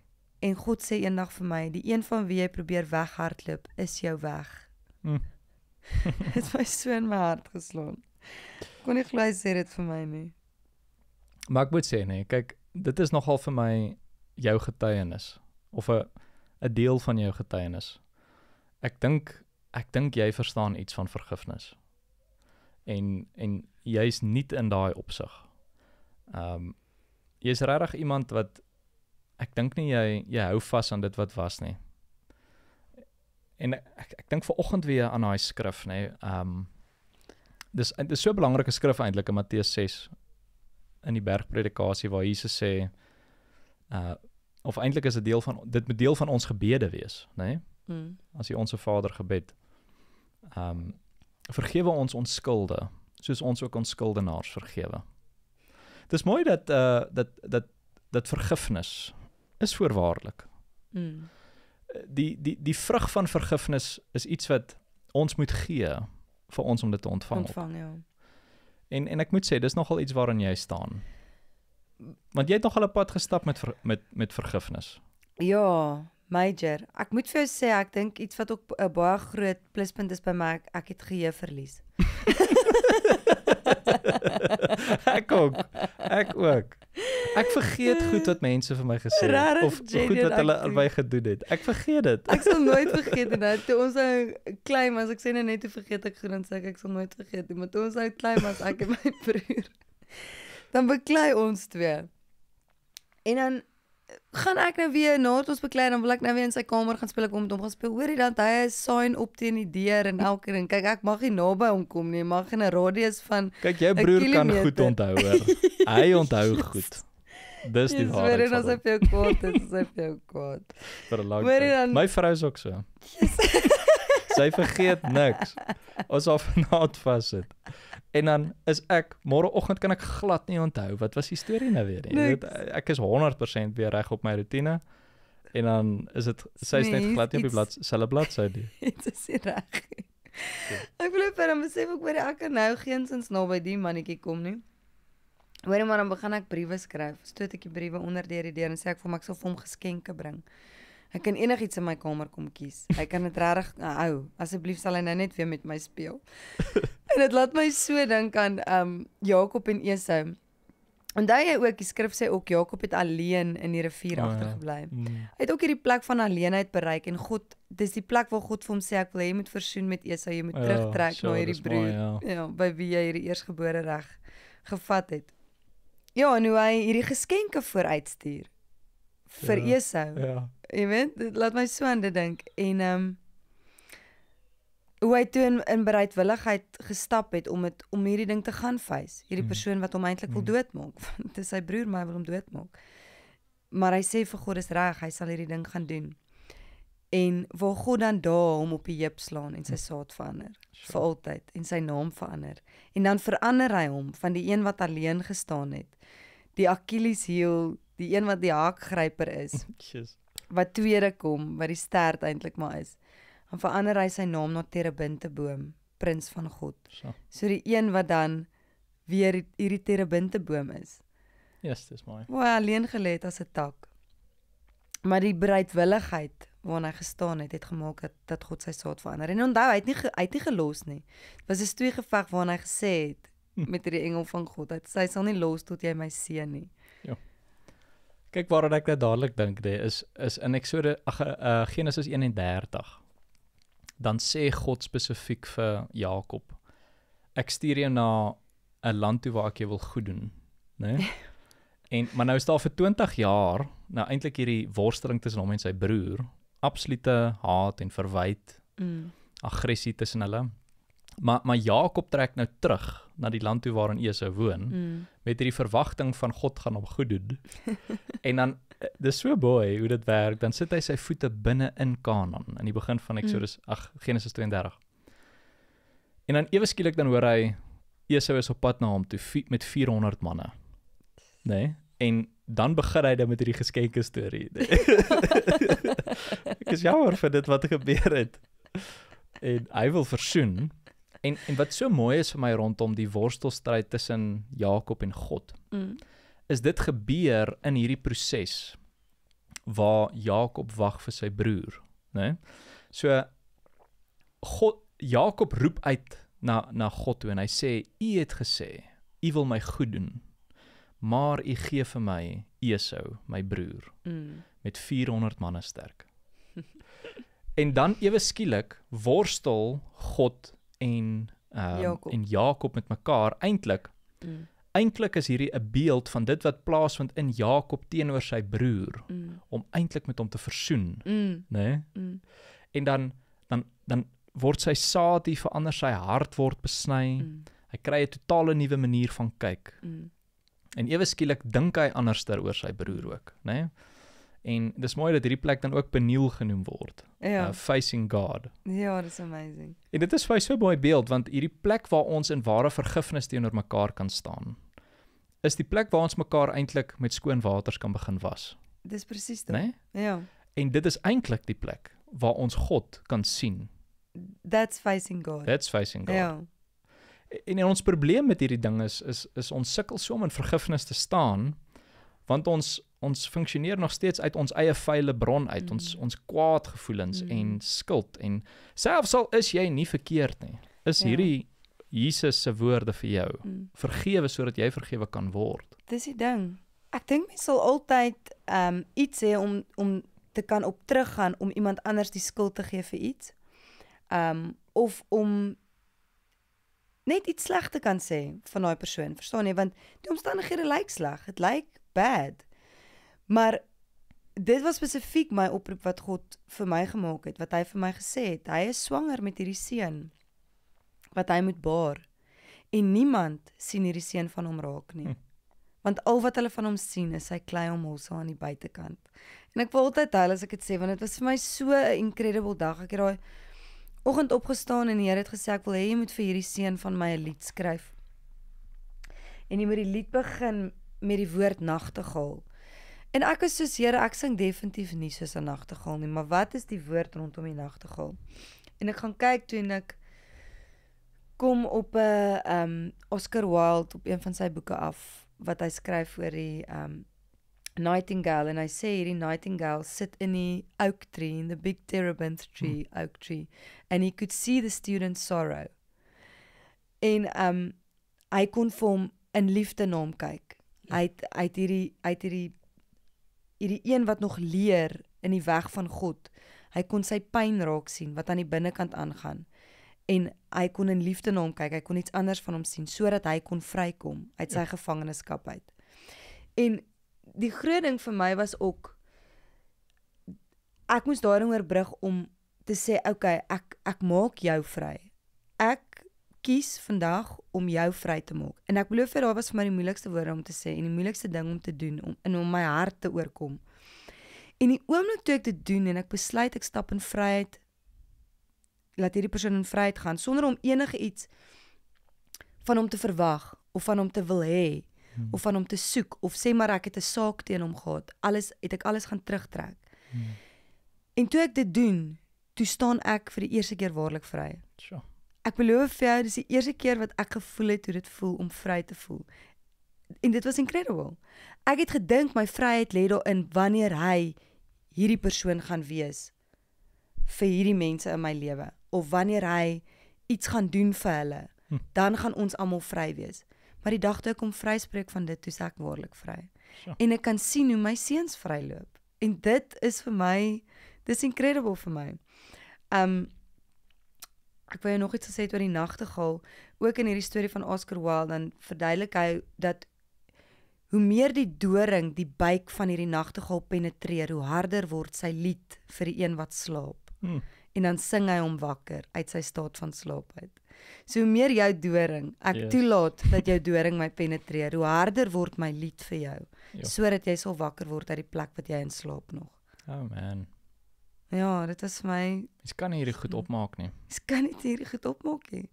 En God sê eendag vir my, die een van wie jy probeer weghardloop, is jou weg. Hmm. Dit was so in my hart geslaan. Kon nie glo sê dit vir my nie. Maar ek moet sê nee, kyk, dit is nogal vir my jou getuienis of 'n 'n deel van jou getuienis. Ek dink ek dink jy verstaan iets van vergifnis. En en jy's nie in daai opsig. Ehm um, jy's regtig iemand wat ek dink nie jy jy hou vas aan dit wat was nie en ek ek dink ver oggend weer aan daai skrif nê. Nee, ehm um, dis dis so 'n belangrike skrif eintlik in Matteus 6 in die bergpredikasie waar Jesus sê uh of eintlik is dit deel van dit moet deel van ons gebede wees, nê? Nee? Mm. As jy ons se Vader gebed. Ehm um, vergewe ons ons skulde soos ons ook ons skuldenaars vergewe. Dis mooi dat uh dat dat dat vergifnis is voorwaardelik. Mm die die die vrug van vergifnis is iets wat ons moet gee vir ons om dit te ontvang. Ontvang ja. En en ek moet sê dis nogal iets waaraan jy staan. Want jy het nogal 'n pad gestap met ver, met met vergifnis. Ja, major. Ek moet vir jou sê ek dink iets wat ook 'n baie groot pluspunt is by my ek, ek het geheue verlies. ek ook. Ek ook. Ek vergeet goed wat mense vir my gesê het of goed wat hulle aan my gedoen het. Ek vergeet dit. Ek sal nooit vergeet en nou toe ons nou klein was, ek sê nou net te vergeet ek groen sê ek sal nooit vergeet nie, maar toe ons nou klein was ek en my broer. Dan beklei ons twee. En dan gaan ek nou weer na ons beklei dan wil ek nou weer in sy kamer gaan speel ek om met hom gaan speel. Hoorie dan hy sign op teen die deur en elke ding. Kyk, ek mag nie naby hom kom nie. Mag in 'n radius van Kyk, jou broer kan goed onthou hoor. Hy onthou goed. Just. Dis die waarheid. Dis verenigde sepie kort, dit is sepie kort. Verlang. My vrou is ook so. sy vergeet niks. Ons af naat vas sit. En dan is ek môreoggend kan ek glad nie onthou wat was die storie nou weer nie. Ek is 100% weer reg op my rotine. En dan is dit sy's net glad nie op die bladsy, selfe bladsy die. Dit is reg. Ja. Ek glo perom besef ek word ek kan nou geensins naby die mannetjie kom nie. Hoor maar dan begin ek briewe skryf. Stoot ek die briewe onder deur die deur en sê ek vir hom ek sal vir hom geskenke bring. Hy kan enigiets in my kamer kom kies. Hy kan dit regtig eh, hou. Asseblief sal hy nou net weer met my speel. en dit laat my so dink aan ehm um, Jakob en Esau. Onthou jy ook die skrif sê ook Jakob het alleen in die rivier oh, ja. agtergebly. Ja. Mm. Hy het ook hierdie plek van alleenheid bereik en God, dis die plek waar God vir hom sê ek wil hê jy moet versoen met Esau, jy moet oh, terugtrek na hierdie broer. Mooi, ja. ja, by wie jy hierdie eersgebore reg gevat het ja, en hoe hy hierdie geskenke vooruitstuur vir ja, Esau. Ja. Jy weet, dit laat my so aan dit dink en ehm um, hoe hy toe in, in bereidwilligheid gestap het om dit om hierdie ding te gaan face, hierdie hmm. persoon wat hom eintlik wil hmm. doodmaak, want dit is sy broer maar hy wil hom doodmaak. Maar hy sê vir God is reg, hy sal hierdie ding gaan doen en waar God dan daar hom op die heup slaan en sy hm. saad verander sure. vir altyd en sy naam verander en dan verander hy hom van die een wat alleen gestaan het die Achilles heel die een wat die haakgryper is yes. wat tweede kom wat die ster eintlik maar is en verander hy sy naam na terebinteboom prins van God sure. so die een wat dan weer hierdie terebinteboom is ja yes, dis mooi waar alleen gelê het as 'n tak maar die bereidwilligheid waarna hy gestaan het, het gemaak dat dat God sy saad verander. En onthou, hy het nie hy het nie gelos nie. Dit was 'n twee geveg waarna hy gesê het hm. met die engel van God, hy sê hy sal nie los tot jy my seën nie. Ja. Kyk waaraan ek nou dadelik dink, dit is is in Eksode ag uh, Genesis 31. Dan sê God spesifiek vir Jakob: Ek stuur jou na 'n land toe waar ek jou wil goed doen, né? Nee? en maar nou is daar vir 20 jaar nou eintlik hierdie worsteling tussen hom en sy broer absolute haat en verwyd. Mm. Aggressie tussen hulle. Maar maar Jakob trek nou terug na die land toe waarin Esau woon mm. met hierdie verwagting van God gaan hom goed doen. en dan eh, dis so boy hoe dit werk, dan sit hy sy voete binne in Kanaan in die begin van mm. Exodus mm. ag Genesis 32. En dan ewe skielik dan hoor hy Esau is op pad na hom toe met 400 manne. Né? Nee? En dan begin hy dan met hierdie geskenke storie. ek is jammer vir dit wat gebeur het. En hy wil versoen. En en wat so mooi is vir my rondom die worstelstryd tussen Jakob en God. Mm. Is dit gebeur in hierdie proses waar Jakob wag vir sy broer, né? Nee? So God Jakob roep uit na na God toe en hy sê: "U het gesê, u wil my goed doen." maar u gee vir my Esau, my broer, mm. met 400 manne sterk. en dan ewe skielik worstel God en um, ehm, Jacob. en Jakob met mekaar eintlik. Mm. Eintlik is hierdie 'n beeld van dit wat plaasvind in Jakob teenoor sy broer mm. om eintlik met hom te versoen, mm. né? Nee? Mm. En dan dan dan word sy saad hier verander, sy hart word besny. Mm. Hy kry 'n totale nuwe manier van kyk. Mm. En ewe skielik dink hy anders daaroor sy broer ook, né? Nee? En dis mooi dat hierdie plek dan ook Peniel genoem word. Ja. Uh, facing God. Ja, dis amazing. En dit is vir my so baie beeld want hierdie plek waar ons in ware vergifnis teenoor mekaar kan staan is die plek waar ons mekaar eintlik met skoon waters kan begin was. Dis presies dit. Né? Nee? Ja. En dit is eintlik die plek waar ons God kan sien. That's facing God. That's facing God. Ja en, en ons probleem met hierdie ding is is is ons sukkel so om in vergifnis te staan want ons ons funksioneer nog steeds uit ons eie vuile bron uit mm. ons ons kwaad gevoelens mm. en skuld en selfs al is jy nie verkeerd nie is ja. hierdie Jesus se woorde vir jou mm. vergewe sodat jy vergewe kan word dis die ding ek dink mense sal altyd um, iets hê om om te kan op teruggaan om iemand anders die skuld te gee vir iets um, of om net iets sleg te kan sê van daai persoon, verstaan jy? Want die omstandighede lyk sleg. Dit lyk bad. Maar dit was spesifiek my oproep wat God vir my gemaak het, wat hy vir my gesê het. Hy is swanger met hierdie seun wat hy moet baar. En niemand sien hierdie seun van hom raak nie. Hm. Want al wat hulle van hom sien is sy klei omhulsel aan die buitekant. En ek wou altyd huil as ek dit sê want dit was vir my so 'n incredible dag. Ek het daai oggend opgestaan en die Here het gesê ek wil hê jy moet vir hierdie seun van my 'n lied skryf. En jy moet die lied begin met die woord nagtegaal. En ek is soos Here, ek sing definitief nie soos 'n nagtegaal nie, maar wat is die woord rondom die nagtegaal? En ek gaan kyk toe en ek kom op 'n um Oscar Wilde op een van sy boeke af wat hy skryf oor die um Nightingale en hy sê hierdie nightingale sit in die oak tree in the big terebinth tree hmm. oak tree and he could see the student sorrow en um hy kon vir hom in liefde na hom kyk hmm. uit uit hierdie uit hierdie hierdie een wat nog leer in die weg van God hy kon sy pyn raak sien wat aan die binnekant aangaan en hy kon in liefde na hom kyk hy kon iets anders van hom sien sodat hy kon vrykom uit ja. sy hmm. gevangenskap uit en die groot ding vir my was ook ek moes daarin oorbrug om te sê okay, ek ek maak jou vry. Ek kies vandag om jou vry te maak. En ek belowe daar was vir my die moeilikste woorde om te sê en die moeilikste ding om te doen om in my hart te oorkom. En die oomblik toe ek dit doen en ek besluit ek stap in vryheid laat hierdie persoon in vryheid gaan sonder om enige iets van hom te verwag of van hom te wil hê hmm. of van hom te soek of sê maar ek het 'n saak teen hom gehad. Alles het ek alles gaan terugtrek. Hmm. En toe ek dit doen, toe staan ek vir die eerste keer waarlik vry. Sjoe. Ek belowe vir jou, dis die eerste keer wat ek gevoel het hoe dit voel om vry te voel. En dit was incredible. Ek het gedink my vryheid lê daarin wanneer hy hierdie persoon gaan wees vir hierdie mense in my lewe of wanneer hy iets gaan doen vir hulle, hm. dan gaan ons almal vry wees maar die dag toe ek hom vryspreek van dit, toe ek waarlik vry. En ek kan sien hoe my seuns vryloop. En dit is vir my dis incredible vir my. Um ek wou nog iets gesê oor die nagtegaal, ook in hierdie storie van Oscar Wilde dan verduidelik hy dat Hoe meer die doring die buik van hierdie nagtegaal penetreer, hoe harder word sy lied vir die een wat slaap. Hmm. En dan sing hy hom wakker uit sy staat van slaapheid. So hoe meer jou doring ek yes. toelaat dat jou doring my penetreer, hoe harder word my lied vir jou, ja. sodat jy sal wakker word uit die plek wat jy in slaap nog. Oh man. Ja, dit is my. Ek kan hierdie goed opmaak nie. Ek kan dit hierdie goed opmaak nie.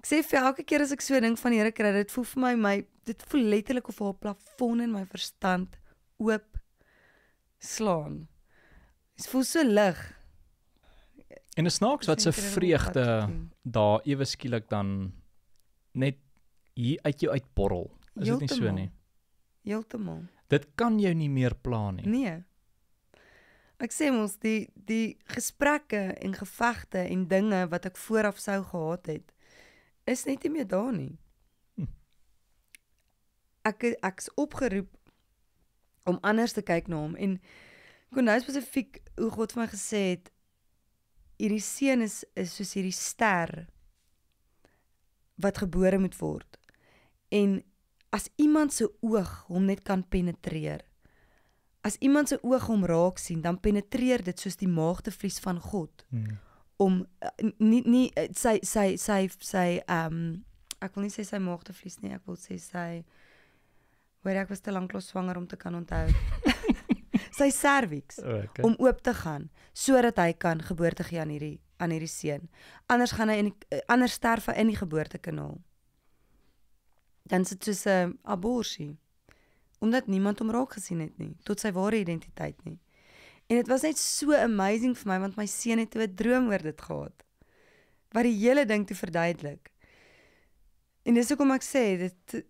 Ek sê vir elke keer as ek so ding van die Here kry, dit voel vir my my dit voel letterlik of 'n plafon in my verstand oop slaan. Dit voel so lig. En dit snaaks wat 'n vreugde daar ewe skielik dan net hier uit jou uitborrel. Is dit nie so nie? Heeltemal. Dit kan jou nie meer pla nie. Nee. Ek sê mos die die gesprekke en gevegte en dinge wat ek vooraf sou gehad het is net nie meer daar nie. Hm. Ek ek's opgeroep om anders te kyk na hom en kon nou spesifiek hoe God vir my gesê het hierdie seun is is soos hierdie ster wat gebore moet word. En as iemand se oog hom net kan penetreer, as iemand se oog hom raak sien, dan penetreer dit soos die maagtevlies van God. Hmm. Om eh, nie nie eh, sy sy sy sy ehm um, ek wil nie sê sy maagtevlies nie, ek wil sê sy Weer ek was te lank los swanger om te kan onthou. sy serviks okay. om oop te gaan sodat hy kan geboorte gee aan hierdie aan hierdie seun. Anders gaan hy in die, eh, anders sterf hy in die geboortekanaal. Dan sit dit soos 'n ehm, abortus omdat niemand hom raak gesien het nie, tot sy ware identiteit nie. En dit was net so amazing vir my want my seun het toe 'n droom oor dit gehad wat die hele ding te verduidelik. En dis hoekom ek sê dit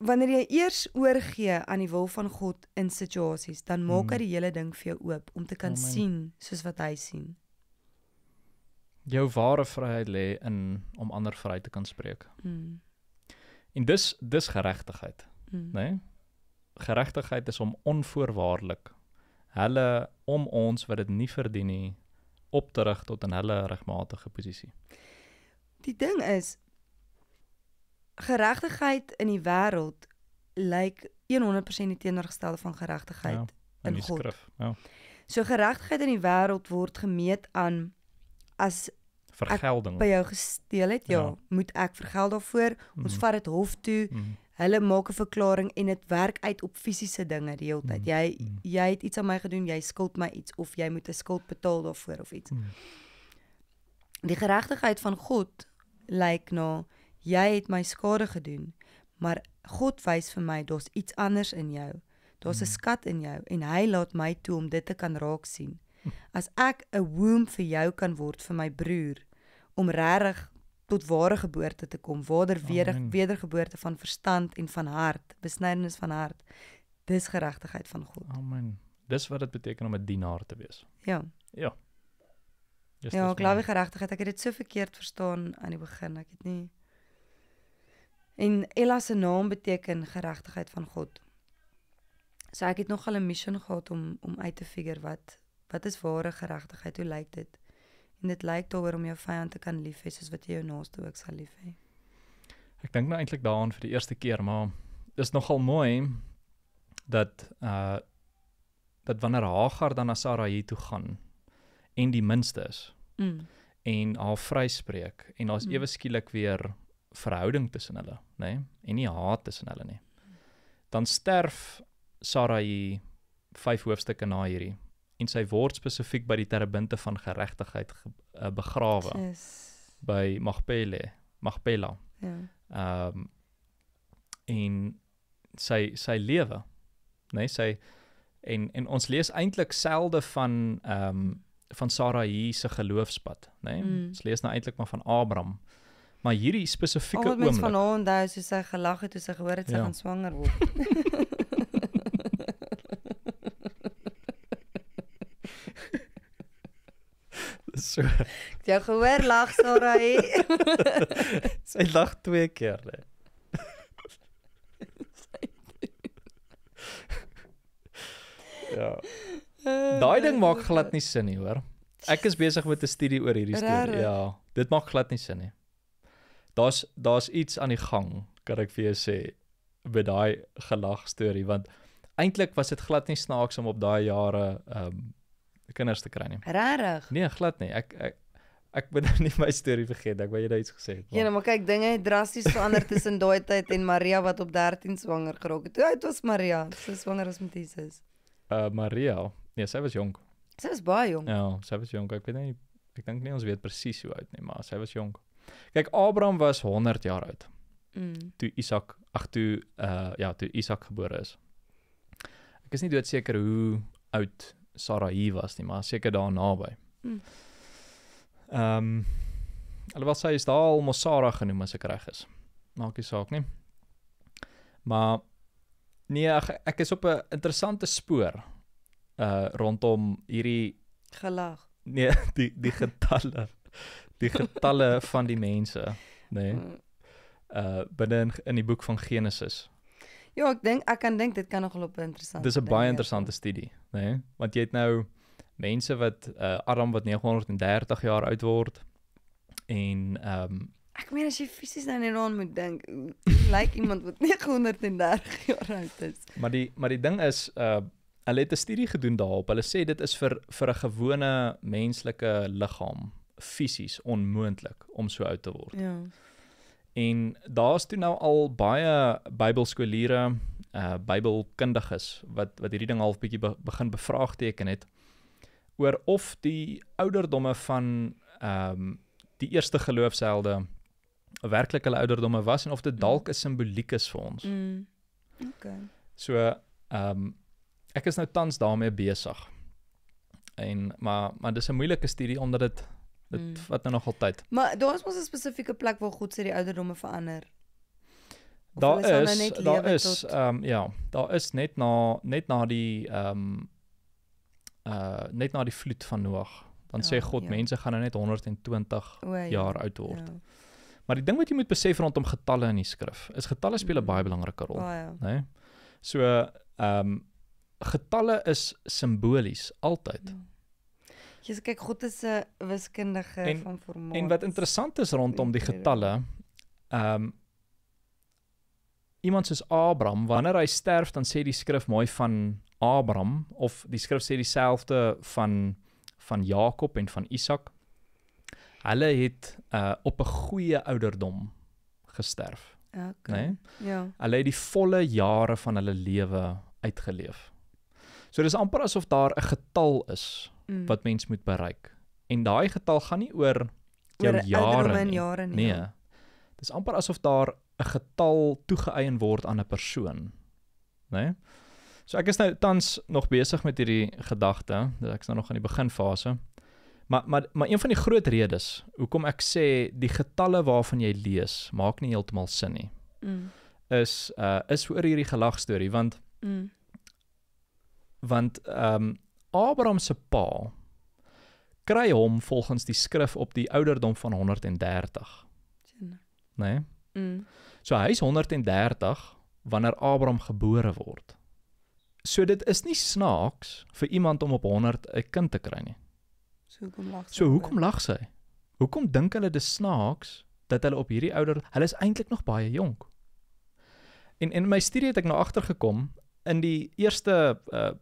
wanneer jy eers oorgê aan die wil van God in situasies, dan maak hmm. hy die hele ding vir jou oop om te kan Amen. sien soos wat hy sien. Jou ware vryheid lê in om ander vry te kan spreek. Mm. En dis dis geregtigheid, mm. né? Nee? Geregtigheid is om onvoorwaardelik hulle om ons wat dit nie verdien nie op te rig tot 'n hulle regmatige posisie. Die ding is, geregtigheid in die wêreld lyk like 100% die teenoorgestelde van geregtigheid ja, in, in God. Skrif, ja. So geregtigheid in die wêreld word gemeet aan as vergelding. By jou gesteel het, ja, ja. moet ek vergel daarvoor. Ons mm. vat dit hof toe. Mm. Hulle maak 'n verklaring en dit werk uit op fisiese dinge die hele tyd. Mm. Jy mm. jy het iets aan my gedoen, jy skuld my iets of jy moet 'n skuld betaal daarvoor of iets. Mm. Die geregtigheid van God lyk like na nou, Jy het my skade gedoen, maar God wys vir my daar's iets anders in jou. Daar's mm. 'n skat in jou en hy laat my toe om dit te kan raak sien. Hm. As ek 'n womb vir jou kan word vir my broer om regtig tot ware geboorte te kom, waarder weder wedergeboorte van verstand en van hart, besnydenis van hart, dis geregtigheid van God. Amen. Dis wat dit beteken om 'n dienaar te wees. Ja. Ja. Just ja, glo ek regtig, ek het dit so verkeerd verstaan aan die begin. Ek het nie En Ella se naam beteken geregtigheid van God. So ek het nogal 'n missie gehad om om uit te figure wat wat is ware geregtigheid? Hoe lyk dit? En dit lyk daaroor om jou vyand te kan liefhê soos wat jy jou naaste ook sal liefhê. Ek dink nou eintlik daaraan vir die eerste keer, maar is nogal mooi dat uh dat wanneer Hagar dan na Sarai toe gaan en die minste is. Mm. En haar vryspreek en daar's mm. ewe skielik weer verhouding tussen hulle, nê? Nee? En nie haat tussen hulle nie. Dan sterf Sarai 5 hoofstukke na hierdie en sy word spesifiek by die terebinte van geregtigheid ge uh, begrawe. Yes. By Machpelah, Machpela. Ja. Ehm um, en sy sy lewe, nê, nee? sy en en ons lees eintlik selde van ehm um, van Sarai se geloofspad, nê? Nee? Mm. Ons lees nou eintlik maar van Abraham. Maar hierdie spesifieke oomblik. Wat mens van haar onthou is hoe sy gelag het toe sy gehoor het sy ja. gaan swanger word. so. Ek jou gehoor lag Sarah. sy lag twee keer. Ne. ja. Daai ding maak glad nie sin nie, hoor. Ek is besig met 'n studie oor hierdie storie. Ja, dit maak glad nie sin nie daar's daar's iets aan die gang, kan ek vir jou sê met daai gelag storie want eintlik was dit glad nie snaaks om op daai jare ehm um, kinders te kry nie. Regtig? Nee, glad nie. Ek ek ek moet nou nie my storie vergeet. Ek wou jy iets gesê het. Maar... Ja, nou, maar kyk, dinge het drasties verander tussen daai tyd en Maria wat op 13 swanger geraak het. Toe uit was Maria, sy swanger was met Jesus. Uh Maria. Nee, sy was jonk. Sy was baie jonk. Ja, sy was jonk. Ek weet nie ek dink nie ons weet presies hoe oud nie, maar sy was jonk. Ehm Kyk, Abraham was 100 jaar oud. Mm. Toe Isak, ag toe uh ja, toe Isak gebore is. Ek is nie doodseker hoe oud Sarai was nie, maar seker daar naby. Mm. Ehm mm. um, Hulle was sy is daal mos Sarah genoem as ek reg is. Maak nie saak nie. Maar nee, ek, ek is op 'n interessante spoor uh rondom hierdie gelag. Nee, die die getalle die getalle van die mense, nê? Nee? Uh binne in, in die boek van Genesis. Ja, ek dink ek kan dink dit kan nogal op interessant. Dis 'n baie interessante ja. studie, nê? Nee? Want jy het nou mense wat uh Adam wat 930 jaar oud word en ehm um, Ek meen as jy fisies nou net aan moet dink, lyk iemand wat 930 jaar oud is. Maar die maar die ding is, uh hulle het 'n studie gedoen daarop. Hulle sê dit is vir vir 'n gewone menslike liggaam, fisies onmoontlik om so oud te word. Ja. En daar's toe nou al baie Bybelskoliere, uh eh, Bybelkundiges wat wat hierdie ding half bietjie be, begin bevraagteken het oor of die ouderdomme van ehm um, die eerste geloofshelde werklik hulle ouderdomme was en of dit dalk mm. 'n simboliek is vir ons. Mm. Okay. So ehm um, ek is nou tans daarmee besig. En maar maar dis 'n moeilike studie omdat dit Dit mm. vat nou nogal tyd. Maar daar is mos 'n spesifieke plek waar God sy die ouderdomme verander. Nou daar is daar is ehm tot... um, ja, daar is net na net na die ehm um, uh net na die vloed van Noag, dan oh, sê ah, God ja. mense gaan nou net 120 Oe, ja. jaar ja. oud word. Ja. Maar die ding wat jy moet besef rondom getalle in die skrif, is getalle speel 'n mm. baie belangrike rol, oh, ja. né? Nee? So ehm um, getalle is simbolies altyd. Mm. Jy's kyk God is 'n wiskundige en, van formaat. En wat interessant is rondom die getalle, ehm um, iemand soos Abraham, wanneer hy sterf dan sê die skrif mooi van Abraham of die skrif sê dieselfde van van Jakob en van Isak. Hulle het uh, op 'n goeie ouderdom gesterf. Okay. Nee? Ja. Hulle het die volle jare van hulle lewe uitgeleef. So dis amper asof daar 'n getal is mm. wat mens moet bereik. En daai getal gaan nie oor jou oor jare, nie. jare nie. Nee. Ja. Dis amper asof daar 'n getal toegeëien word aan 'n persoon. Né? Nee? So ek is nou tans nog besig met hierdie gedagte, dat ek is nou nog aan die beginfase. Maar maar maar een van die groot redes hoekom ek sê die getalle waarvan jy lees maak nie heeltemal sin nie. Mm. Is uh is oor hierdie gelag storie want mm. want ehm um, Abraham se pa kry hom volgens die skrif op die ouderdom van 130. Nee. Mm. So hy is 130 wanneer Abraham gebore word. So dit is nie snaaks vir iemand om op 100 'n kind te kry nie. So hoekom lag sy? So hoekom lag sy? Hoekom dink hulle dis snaaks dat hulle op hierdie ouder, hulle is eintlik nog baie jonk. En in my studie het ek nou agtergekom in die eerste uh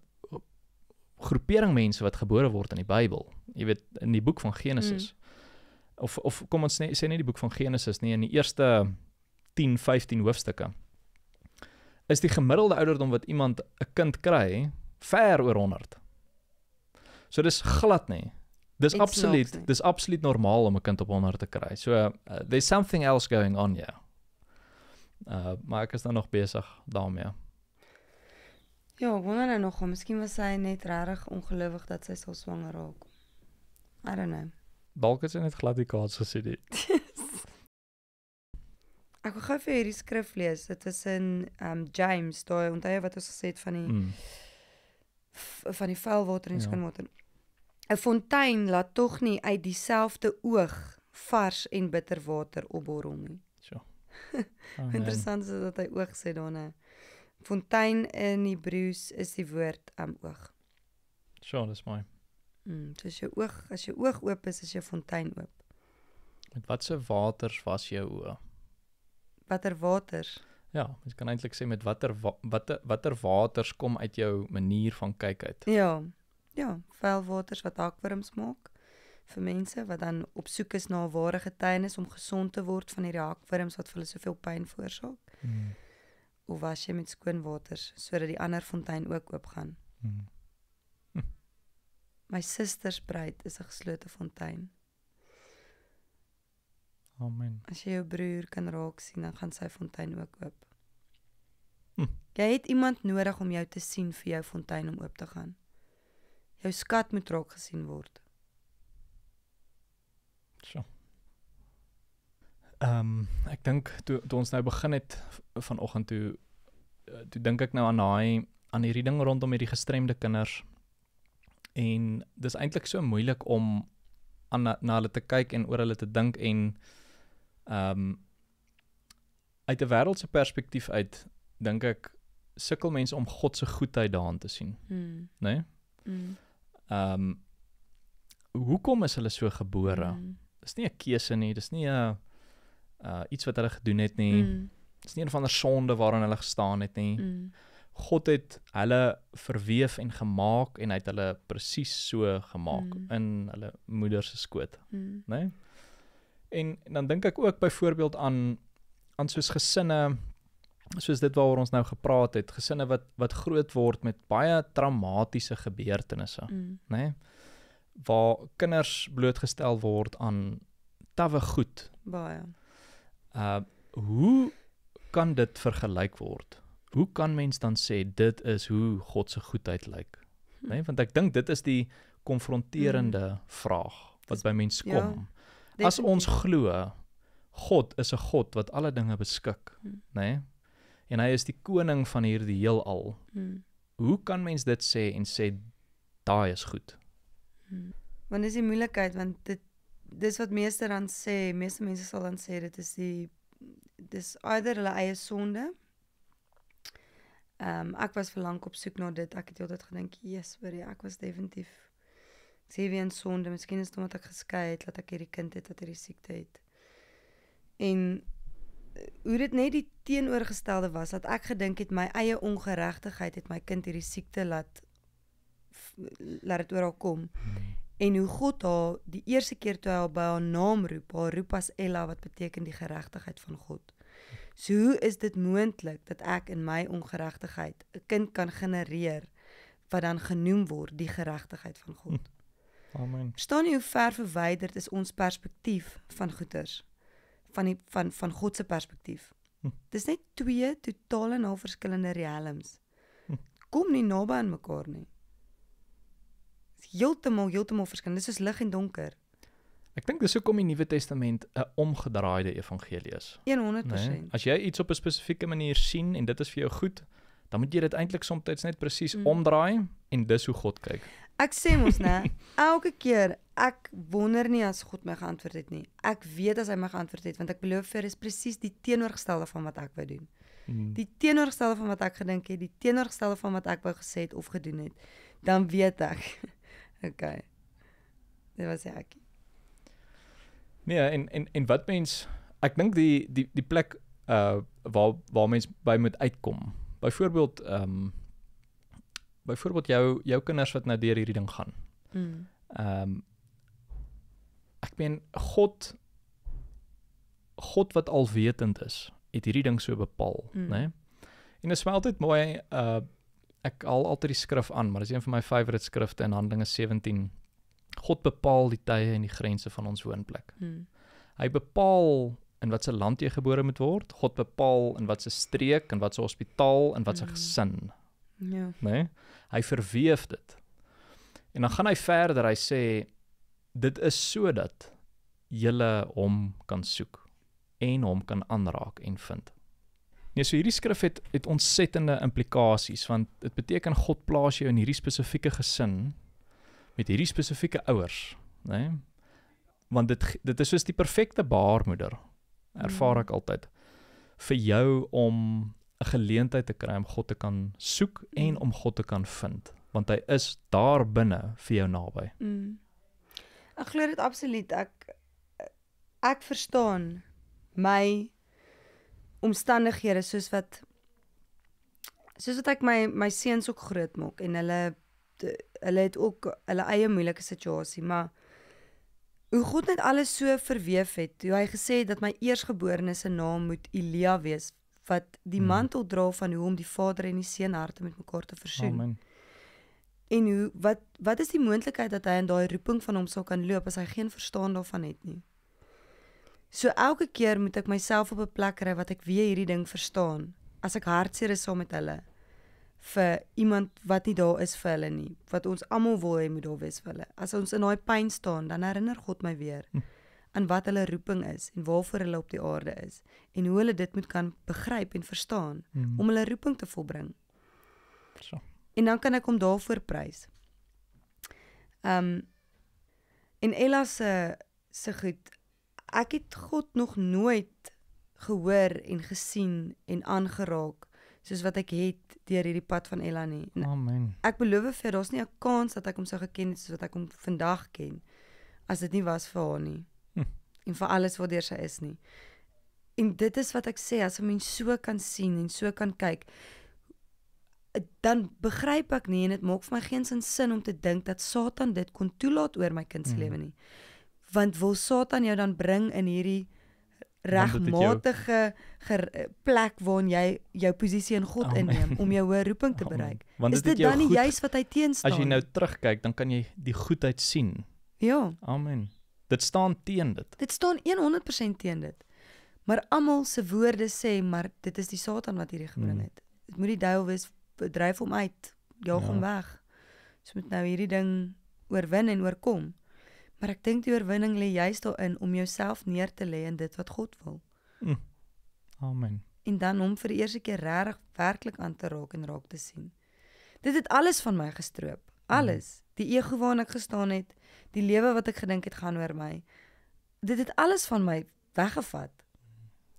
groepering mense wat gebore word in die Bybel. Jy weet in die boek van Genesis. Mm. Of of kom ons sê nie die boek van Genesis nie in die eerste 10 15 hoofstukke. Is die gemiddelde ouderdom wat iemand 'n kind kry ver oor 100. So dis glad nie. Dis It's absoluut, nice. dis absoluut normaal om 'n kind op 100 te kry. So uh, there's something else going on, ja. Uh maar ek is dan nog besig daarmee. Ja. Ja, wonder nou nogal, miskien was sy net regtig ongelukkig dat sy sou swanger raak. I don't know. Dalk het sy net glad die kaart gesien het. Ek wou gou vir hierdie skrif lees. Dit is in um James, daai onthou wat ons gesê het van die mm. van die vuilwater en skoonwater. Ja. 'n Fontein laat tog nie uit dieselfde oog vars en bitter water opborrel nie. Sjoe. Oh, nee. Interessant is dat hy oog sê daarna. Nou. Fontein in Hebreëus is die woord um oog. Sjoe, dis mooi. Mm, so as jou oog, as jou oog oop is, is jou fontein oop. Met watse waters was jou oë? Watter waters? Ja, mens kan eintlik sê met watter watter watter waters kom uit jou manier van kyk uit. Ja. Ja, vel waters wat akwarums maak vir mense wat dan op soek is na 'n ware getuienis om gesond te word van hierdie akwarums wat vir hulle soveel pyn veroorsaak. Mm of was jy met skoon water sodat die ander fontein ook oop gaan? Hmm. My susters breed is 'n geslote fontein. Amen. As jy jou broer kan raak sien, dan gaan sy fontein ook oop. Hmm. Jy het iemand nodig om jou te sien vir jou fontein om oop te gaan. Jou skat moet raak gesien word. Sjoe ehm um, ek dink toe toe ons nou begin het vanoggend toe eh, toe dink ek nou aan daai aan hierdie ding rondom hierdie gestremde kinders en dis eintlik so moeilik om aan na, na hulle te kyk en oor hulle te dink en ehm um, uit 'n wêreldse perspektief uit dink ek sukkel mense om God se goedheid daarin te sien. Hmm. Né? Nee? Ehm um, hoekom is hulle so gebore? Hmm. Dis nie 'n keuse nie, dis nie 'n uh iets wat hulle gedoen het nie. Mm. Dis nie een van die sonde waaraan hulle gestaan het nie. Mm. God het hulle verweef en gemaak en hy het hulle presies so gemaak mm. in hulle moeder se skoot, mm. né? Nee? En, en dan dink ek ook byvoorbeeld aan aan soos gesinne soos dit waaroor ons nou gepraat het, gesinne wat wat groot word met baie traumatiese gebeurtenisse, mm. né? Nee? Waar kinders blootgestel word aan tawe goed. Baie uh hoe kan dit vergelyk word? Hoe kan mens dan sê dit is hoe God se goedheid lyk? Hm. Nee, want ek dink dit is die konfronterende hm. vraag wat is, by mens ja, kom. Ja, As ons glo God is 'n God wat alle dinge beskik, hm. nê? Nee? En hy is die koning van hierdie heelal. Hm. Hoe kan mens dit sê en sê daai is goed? Hm. Want dis die moeilikheid want dit dis wat meeste dan sê, meeste mense sal dan sê dit is die dis eider hulle eie sonde. Ehm um, ek was vir lank op soek na dit. Ek het altyd gedink, "Jesus, oor hier, ek was definitief sê wie in sonde. Miskien is dit omdat ek geskei het dat ek hierdie kind het wat hierdie siekte het." En eh, hoe dit net die teenoorgestelde was dat ek gedink het my eie ongeregtigheid het my kind hierdie siekte laat laat dit oral kom. Hmm en hoe God haar die eerste keer toe hy haar by haar naam roep, haar roep as Ella wat beteken die geregtigheid van God. So hoe is dit moontlik dat ek in my ongeregtigheid 'n kind kan genereer wat dan genoem word die geregtigheid van God? Hm. Amen. Staan jy hoe ver verwyderd is ons perspektief van goeters van die van van God se perspektief? Hm. Dis net twee totaal en al verskillende realms. Hm. Kom nie naby aan mekaar nie. Dit is heeltemal heeltemal verskillend. Dit is lig en donker. Ek dink dis hoekom die Nuwe Testament 'n omgedraaide evangelie is. 100%. Nee? As jy iets op 'n spesifieke manier sien en dit is vir jou goed, dan moet jy dit eintlik soms net presies mm. omdraai en dis hoe God kyk. Ek sê mos nê, elke keer ek wonder nie as God my geantwoord het nie. Ek weet as hy my geantwoord het want ek beloof vir is presies die teenoorgestelde van wat ek wou doen. Mm. Die teenoorgestelde van wat ek gedink het, die teenoorgestelde van wat ek wou gesê het of gedoen het, dan weet ek. Okay. Dit was hekie. Nee, en en en wat mens ek dink die die die plek uh waar waar mens by moet uitkom. Byvoorbeeld ehm um, byvoorbeeld jou jou kinders wat nou deur hierdie ding gaan. Mm. Ehm um, ek meen God God wat alwetend is, het hierdie ding so bepaal, mm. né? Nee? En dit is altyd mooi uh ek haal altyd die skrif aan, maar dis een van my favourite skrifte in Handelinge 17. God bepaal die tye en die grense van ons woonplek. Hmm. Hy bepaal in watter land jy gebore moet word. God bepaal in watter streek en watter hospitaal en watter hmm. gesin. Ja. Nee. Hy verweef dit. En dan gaan hy verder. Hy sê dit is sodat jy hom kan soek en hom kan aanraak en vind. Nee, so hierdie skrif het het ontsettende implikasies want dit beteken God plaas jou in hierdie spesifieke gesin met hierdie spesifieke ouers, né? Nee? Want dit dit is soos die perfekte baarmoeder. Ervaar hmm. ek altyd vir jou om 'n geleentheid te kry om God te kan soek en hmm. om God te kan vind, want hy is daar binne vir jou naby. Mm. Ek glo dit absoluut. Ek ek verstaan my omstandighede soos wat soos wat ek my my seuns ook grootmaak en hulle de, hulle het ook hulle eie moeilike situasie, maar hoe God net alles so verweef het. Hoe hy gesê het dat my eersgeborene se naam moet Elia wees wat die hmm. mantel dra van hoe om die vader en die seun harte met mekaar te versoen. Amen. En hoe wat wat is die moontlikheid dat hy in daai roeping van hom sou kan loop as hy geen verstaan daarvan het nie? So elke keer moet ek myself op 'n plek kry wat ek weer hierdie ding verstaan. As ek hartseer is saam met hulle vir iemand wat nie daar is vir hulle nie, wat ons almal wil hê moet daar wees vir hulle. As ons in daai pyn staan, dan herinner God my weer hm. aan wat hulle roeping is en waarvoor hulle op die aarde is en hoe hulle dit moet kan begryp en verstaan mm. om hulle roeping te volbring. So. En dan kan ek hom daarvoor prys. Ehm um, en Ella se se goed ek het God nog nooit gehoor en gesien en aangeraak soos wat ek het deur hierdie pad van Ella nie. En Amen. Ek beloof vir daar's nie 'n kans dat ek hom sou geken het soos wat ek hom vandag ken as dit nie was vir haar nie. Hm. En vir alles wat deur sy is nie. En dit is wat ek sê as 'n mens so kan sien en so kan kyk dan begryp ek nie en dit maak vir my geen sin om te dink dat Satan dit kon toelaat oor my kind se hm. lewe nie want wil Satan jou dan bring in hierdie regmatige eh, plek waarna jy jou posisie in God Amen. Oh inneem om jou hoë roeping te oh bereik. Want dit is dit dan nie juist wat hy teenstaan? As jy nou terugkyk, dan kan jy die goedheid sien. Ja. Amen. Dit staan teen dit. Dit staan 100% teen dit. Maar almal se woorde sê maar dit is die Satan wat hierdie gebring hmm. het. Dit moet die duiwel wees bedryf hom uit, jaag ja. hom weg. Ons so moet nou hierdie ding oorwin en oorkom. Maar ek dink die oorwinning lê juist daarin om jouself neer te lê in dit wat God wil. Mm. Amen. En dan hom vir die eerste keer reg werklik aan te raak en raak te sien. Dit het alles van my gestroop. Alles. Mm. Die ego waarna ek gestaan het, die lewe wat ek gedink het gaan oor my. Dit het alles van my weggevat.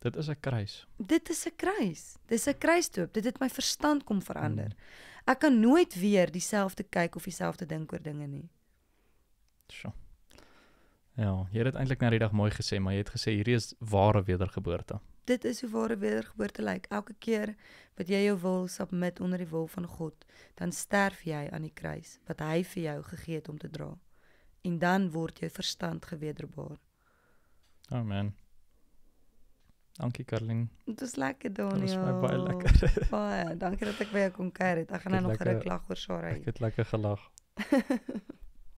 Dit is 'n kruis. Dit is 'n kruis. Dis 'n kruisdoop. Dit het my verstand kom verander. Mm. Ek kan nooit weer dieselfde kyk of dieselfde dink oor dinge nie. Sjoe. Ja, jy het dit eintlik nou redig mooi gesê, maar jy het gesê hierdie is ware wedergeboorte. Dit is hoe ware wedergeboorte lyk. Like. Elke keer wat jy jou wil submit onder die wil van God, dan sterf jy aan die kruis wat hy vir jou gegee het om te dra. En dan word jou verstand gewederbaar. Oh Amen. Dankie Karlin. Dit was lekker dan. Dit was my baie lekker. baie, dankie dat ek by jou kon kuier. Ek gaan nou nog 'n ruk lag oor Sarah. Ek het lekker gelag.